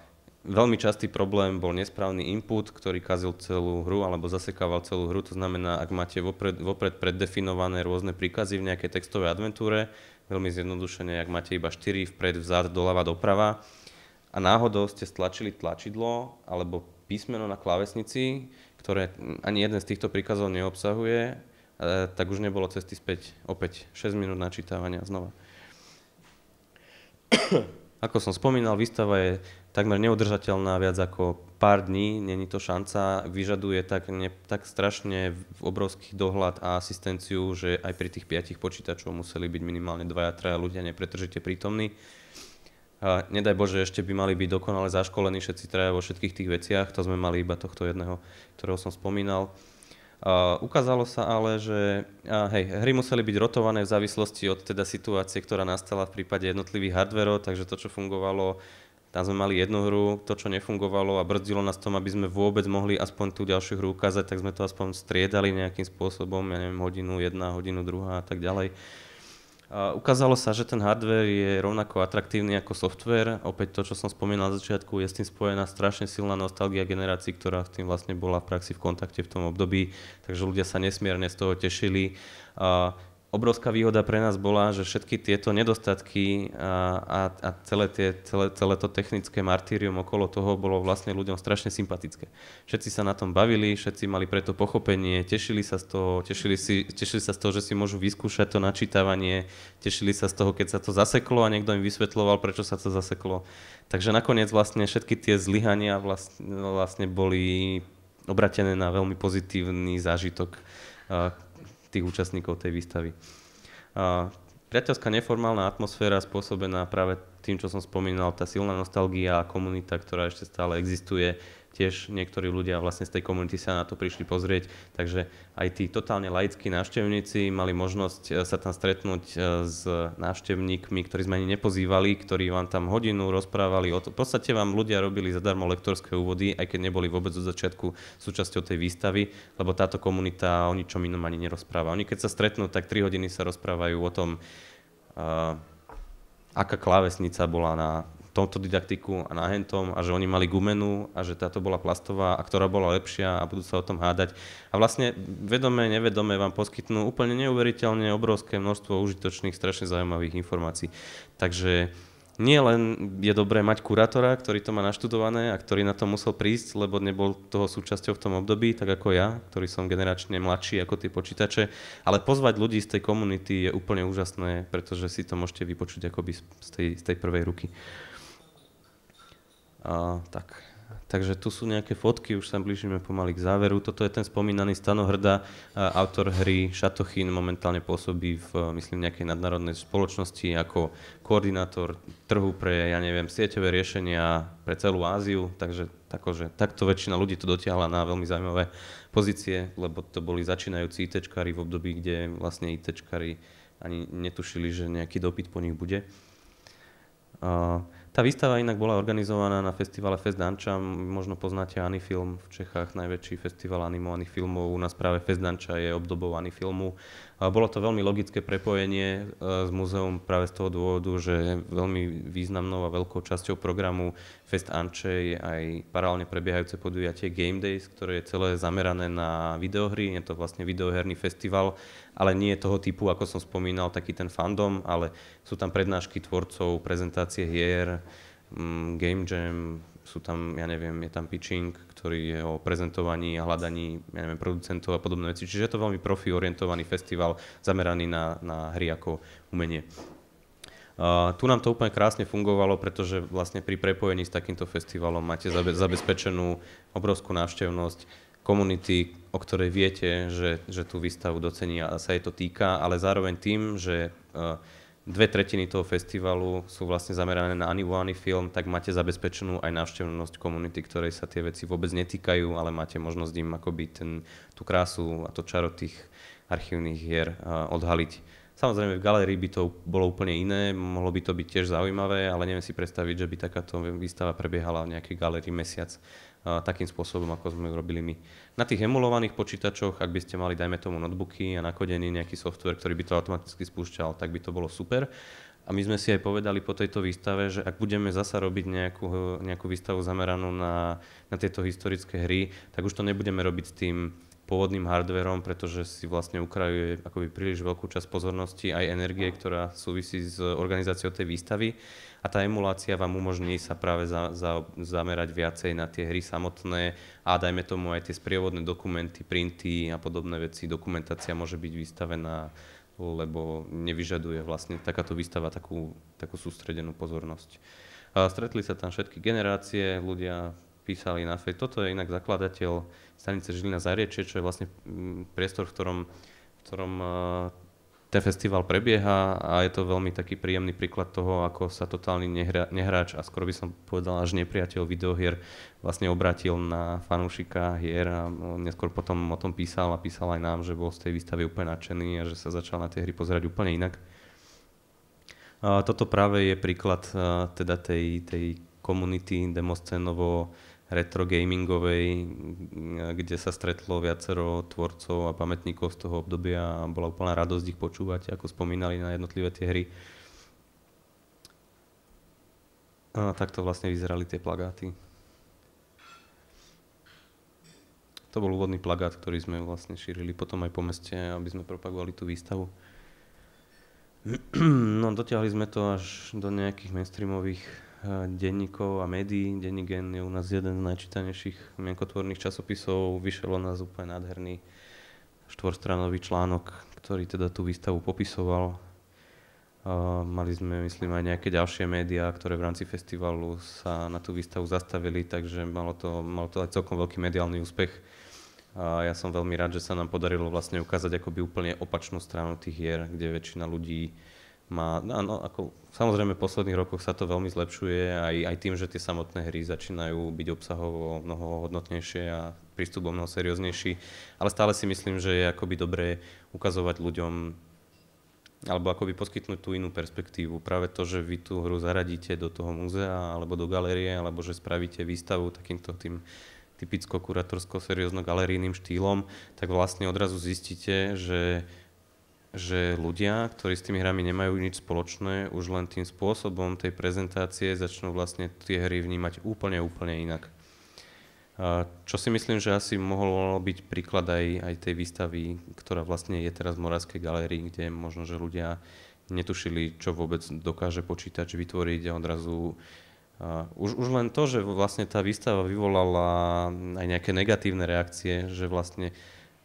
veľmi častý problém bol nesprávny input, ktorý kazil celú hru alebo zasekával celú hru. To znamená, ak máte vopred, vopred preddefinované rôzne príkazy v nejakej textovej adventúre, veľmi zjednodušene, ak máte iba 4 vpred, vzad, doľava, doprava a náhodou ste stlačili tlačidlo alebo písmeno na klávesnici, ktoré ani jeden z týchto príkazov neobsahuje, e, tak už nebolo cesty späť opäť 6 minút načítavania znova. Ako som spomínal, výstava je takmer neudržateľná viac ako pár dní, není to šanca, vyžaduje tak, ne, tak strašne obrovský dohľad a asistenciu, že aj pri tých piatich počítačov museli byť minimálne dvaja, traja ľudia nepretržite prítomní. A nedaj Bože, ešte by mali byť dokonale zaškolení všetci traja vo všetkých tých veciach, to sme mali iba tohto jedného, ktorého som spomínal ukázalo sa ale, že uh, hej, hry museli byť rotované v závislosti od teda situácie, ktorá nastala v prípade jednotlivých hardverov, takže to, čo fungovalo, tam sme mali jednu hru, to, čo nefungovalo a brzdilo nás tom, aby sme vôbec mohli aspoň tú ďalšiu hru ukázať, tak sme to aspoň striedali nejakým spôsobom, ja neviem, hodinu, jedna, hodinu, druhá a tak ďalej. Uh, Ukázalo sa, že ten hardware je rovnako atraktívny ako software. Opäť to, čo som spomínal na začiatku, je s tým spojená strašne silná nostalgia generácií, ktorá s tým vlastne bola v praxi v kontakte v tom období, takže ľudia sa nesmierne z toho tešili obrovská výhoda pre nás bola, že všetky tieto nedostatky a, a, a celé, tie, celé, celé to technické martýrium okolo toho bolo vlastne ľuďom strašne sympatické. Všetci sa na tom bavili, všetci mali preto pochopenie, tešili sa z toho, tešili, si, tešili sa z toho, že si môžu vyskúšať to načítavanie, tešili sa z toho, keď sa to zaseklo a niekto im vysvetloval, prečo sa to zaseklo. Takže nakoniec vlastne všetky tie zlyhania vlastne, vlastne boli obratené na veľmi pozitívny zážitok tých účastníkov tej výstavy. A priateľská neformálna atmosféra spôsobená práve tým, čo som spomínal, tá silná nostalgia a komunita, ktorá ešte stále existuje, tiež niektorí ľudia vlastne z tej komunity sa na to prišli pozrieť, takže aj tí totálne laickí návštevníci mali možnosť e, sa tam stretnúť e, s návštevníkmi, ktorí sme ani nepozývali, ktorí vám tam hodinu rozprávali. O to. V podstate vám ľudia robili zadarmo lektorské úvody, aj keď neboli vôbec od začiatku súčasťou tej výstavy, lebo táto komunita o ničom inom ani nerozpráva. Oni keď sa stretnú, tak 3 hodiny sa rozprávajú o tom, uh, aká klávesnica bola na tomto didaktiku a na hentom a že oni mali gumenu a že táto bola plastová a ktorá bola lepšia a budú sa o tom hádať. A vlastne vedomé, nevedomé vám poskytnú úplne neuveriteľne obrovské množstvo užitočných, strašne zaujímavých informácií. Takže nie len je dobré mať kurátora, ktorý to má naštudované a ktorý na to musel prísť, lebo nebol toho súčasťou v tom období, tak ako ja, ktorý som generačne mladší ako tie počítače, ale pozvať ľudí z tej komunity je úplne úžasné, pretože si to môžete vypočuť akoby z tej, z tej prvej ruky. A, tak. Takže tu sú nejaké fotky, už sa blížime pomaly k záveru. Toto je ten spomínaný Stanohrda, autor hry Šatochín, momentálne pôsobí v, myslím, nejakej nadnárodnej spoločnosti ako koordinátor trhu pre, ja neviem, sieťové riešenia pre celú Áziu, takže takože, takto väčšina ľudí to dotiahla na veľmi zaujímavé pozície, lebo to boli začínajúci IT v období, kde vlastne ITčkári ani netušili, že nejaký dopyt po nich bude. Uh, tá výstava inak bola organizovaná na festivale Fest Danča, možno poznáte Anifilm v Čechách, najväčší festival animovaných filmov. U nás práve Fest Danča je obdobou Anifilmu bolo to veľmi logické prepojenie e, s múzeum práve z toho dôvodu, že veľmi významnou a veľkou časťou programu Fest Anče je aj paralelne prebiehajúce podujatie Game Days, ktoré je celé zamerané na videohry. Je to vlastne videoherný festival, ale nie toho typu, ako som spomínal, taký ten fandom, ale sú tam prednášky tvorcov, prezentácie hier, mm, game jam, sú tam, ja neviem, je tam pitching, ktorý je o prezentovaní a hľadaní ja neviem, producentov a podobné veci. Čiže je to veľmi profi orientovaný festival zameraný na, na hry ako umenie. Uh, tu nám to úplne krásne fungovalo, pretože vlastne pri prepojení s takýmto festivalom máte zabe- zabezpečenú obrovskú návštevnosť komunity, o ktorej viete, že, že tú výstavu docenia a sa jej to týka, ale zároveň tým, že uh, dve tretiny toho festivalu sú vlastne zamerané na animovaný film, tak máte zabezpečenú aj návštevnosť komunity, ktorej sa tie veci vôbec netýkajú, ale máte možnosť im akoby ten, tú krásu a to čaro tých archívnych hier uh, odhaliť. Samozrejme, v galerii by to bolo úplne iné, mohlo by to byť tiež zaujímavé, ale neviem si predstaviť, že by takáto výstava prebiehala v nejakej galerii mesiac takým spôsobom, ako sme ju robili my. Na tých emulovaných počítačoch, ak by ste mali, dajme tomu, notebooky a nakodený nejaký software, ktorý by to automaticky spúšťal, tak by to bolo super. A my sme si aj povedali po tejto výstave, že ak budeme zasa robiť nejakú, nejakú výstavu zameranú na, na tieto historické hry, tak už to nebudeme robiť s tým pôvodným hardverom, pretože si vlastne ukrajuje akoby príliš veľkú časť pozornosti aj energie, ktorá súvisí s organizáciou tej výstavy a tá emulácia vám umožní sa práve za, za, zamerať viacej na tie hry samotné a dajme tomu aj tie sprievodné dokumenty, printy a podobné veci. Dokumentácia môže byť vystavená lebo nevyžaduje vlastne takáto výstava takú, takú sústredenú pozornosť. A stretli sa tam všetky generácie, ľudia písali na fej. Toto je inak zakladateľ stanice Žilina Zariečie, čo je vlastne mm, priestor, v ktorom, v ktorom ten festival prebieha a je to veľmi taký príjemný príklad toho, ako sa totálny nehra, nehráč a skoro by som povedal až nepriateľ videohier vlastne obratil na fanúšika hier a neskôr potom o tom písal a písal aj nám, že bol z tej výstavy úplne nadšený a že sa začal na tie hry pozerať úplne inak. A toto práve je príklad teda tej, tej komunity demoscénovo retro gamingovej, kde sa stretlo viacero tvorcov a pamätníkov z toho obdobia a bola úplná radosť ich počúvať, ako spomínali na jednotlivé tie hry. No a takto vlastne vyzerali tie plagáty. To bol úvodný plagát, ktorý sme vlastne šírili potom aj po meste, aby sme propagovali tú výstavu. No, dotiahli sme to až do nejakých mainstreamových Eh, denníkov a médií. Denigen je u nás jeden z najčítanejších mienkotvorných časopisov. Vyšiel u nás úplne nádherný štvorstranový článok, ktorý teda tú výstavu popisoval. Eh, mali sme, myslím, aj nejaké ďalšie médiá, ktoré v rámci festivalu sa na tú výstavu zastavili, takže malo to, malo to aj celkom veľký mediálny úspech. A ja som veľmi rád, že sa nám podarilo vlastne ukázať akoby úplne opačnú stranu tých hier, kde väčšina ľudí má, no, no, ako samozrejme v posledných rokoch sa to veľmi zlepšuje aj, aj tým, že tie samotné hry začínajú byť obsahovo mnoho hodnotnejšie a prístup o mnoho serióznejší, ale stále si myslím, že je akoby dobré ukazovať ľuďom alebo akoby poskytnúť tú inú perspektívu. Práve to, že vy tú hru zaradíte do toho múzea alebo do galérie, alebo že spravíte výstavu takýmto tým typicko kurátorsko seriózno galerijným štýlom, tak vlastne odrazu zistíte, že že ľudia, ktorí s tými hrami nemajú nič spoločné, už len tým spôsobom tej prezentácie začnú vlastne tie hry vnímať úplne, úplne inak. Čo si myslím, že asi mohlo byť príklad aj, aj tej výstavy, ktorá vlastne je teraz v Moravskej galérii, kde možno, že ľudia netušili, čo vôbec dokáže počítač vytvoriť a odrazu Uh, už, už len to, že vlastne tá výstava vyvolala aj nejaké negatívne reakcie, že vlastne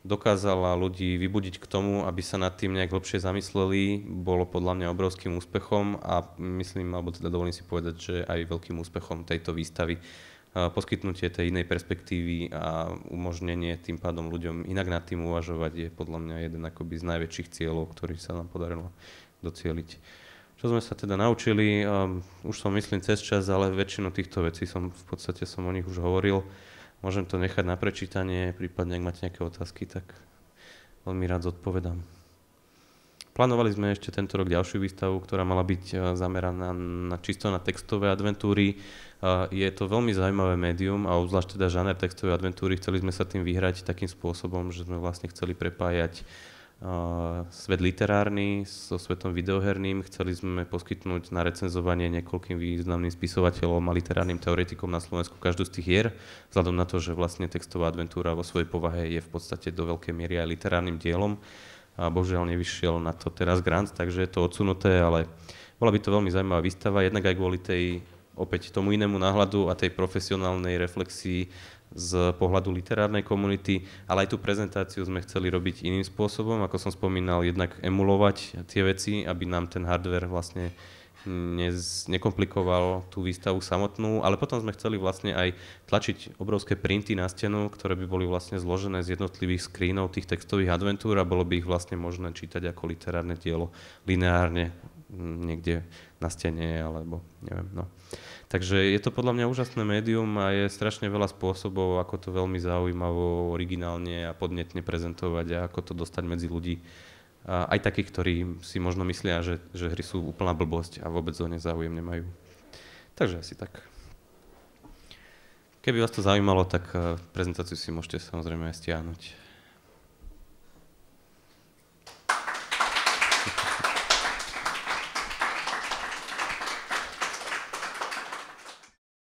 dokázala ľudí vybudiť k tomu, aby sa nad tým nejak lepšie zamysleli, bolo podľa mňa obrovským úspechom a myslím, alebo teda dovolím si povedať, že aj veľkým úspechom tejto výstavy poskytnutie tej inej perspektívy a umožnenie tým pádom ľuďom inak nad tým uvažovať je podľa mňa jeden akoby z najväčších cieľov, ktorý sa nám podarilo docieliť. Čo sme sa teda naučili, ehm, už som myslím cez čas, ale väčšinu týchto vecí som v podstate som o nich už hovoril. Môžem to nechať na prečítanie, prípadne ak máte nejaké otázky, tak veľmi rád zodpovedám. Plánovali sme ešte tento rok ďalšiu výstavu, ktorá mala byť eh, zameraná na, čisto na textové adventúry. Eh, je to veľmi zaujímavé médium a obzvlášť teda žáner textovej adventúry. Chceli sme sa tým vyhrať takým spôsobom, že sme vlastne chceli prepájať svet literárny so svetom videoherným. Chceli sme poskytnúť na recenzovanie niekoľkým významným spisovateľom a literárnym teoretikom na Slovensku každú z tých hier, vzhľadom na to, že vlastne textová adventúra vo svojej povahe je v podstate do veľkej miery aj literárnym dielom. A bohužiaľ nevyšiel na to teraz grant, takže je to odsunuté, ale bola by to veľmi zaujímavá výstava, jednak aj kvôli tej opäť tomu inému náhľadu a tej profesionálnej reflexii z pohľadu literárnej komunity, ale aj tú prezentáciu sme chceli robiť iným spôsobom, ako som spomínal, jednak emulovať tie veci, aby nám ten hardware vlastne nekomplikoval tú výstavu samotnú, ale potom sme chceli vlastne aj tlačiť obrovské printy na stenu, ktoré by boli vlastne zložené z jednotlivých skrínov tých textových adventúr a bolo by ich vlastne možné čítať ako literárne dielo lineárne niekde na stene alebo neviem. No. Takže je to podľa mňa úžasné médium a je strašne veľa spôsobov, ako to veľmi zaujímavo, originálne a podnetne prezentovať a ako to dostať medzi ľudí. A aj takí, ktorí si možno myslia, že, že hry sú úplná blbosť a vôbec o ne záujem nemajú. Takže asi tak. Keby vás to zaujímalo, tak eh, prezentáciu si môžete samozrejme aj stiahnuť.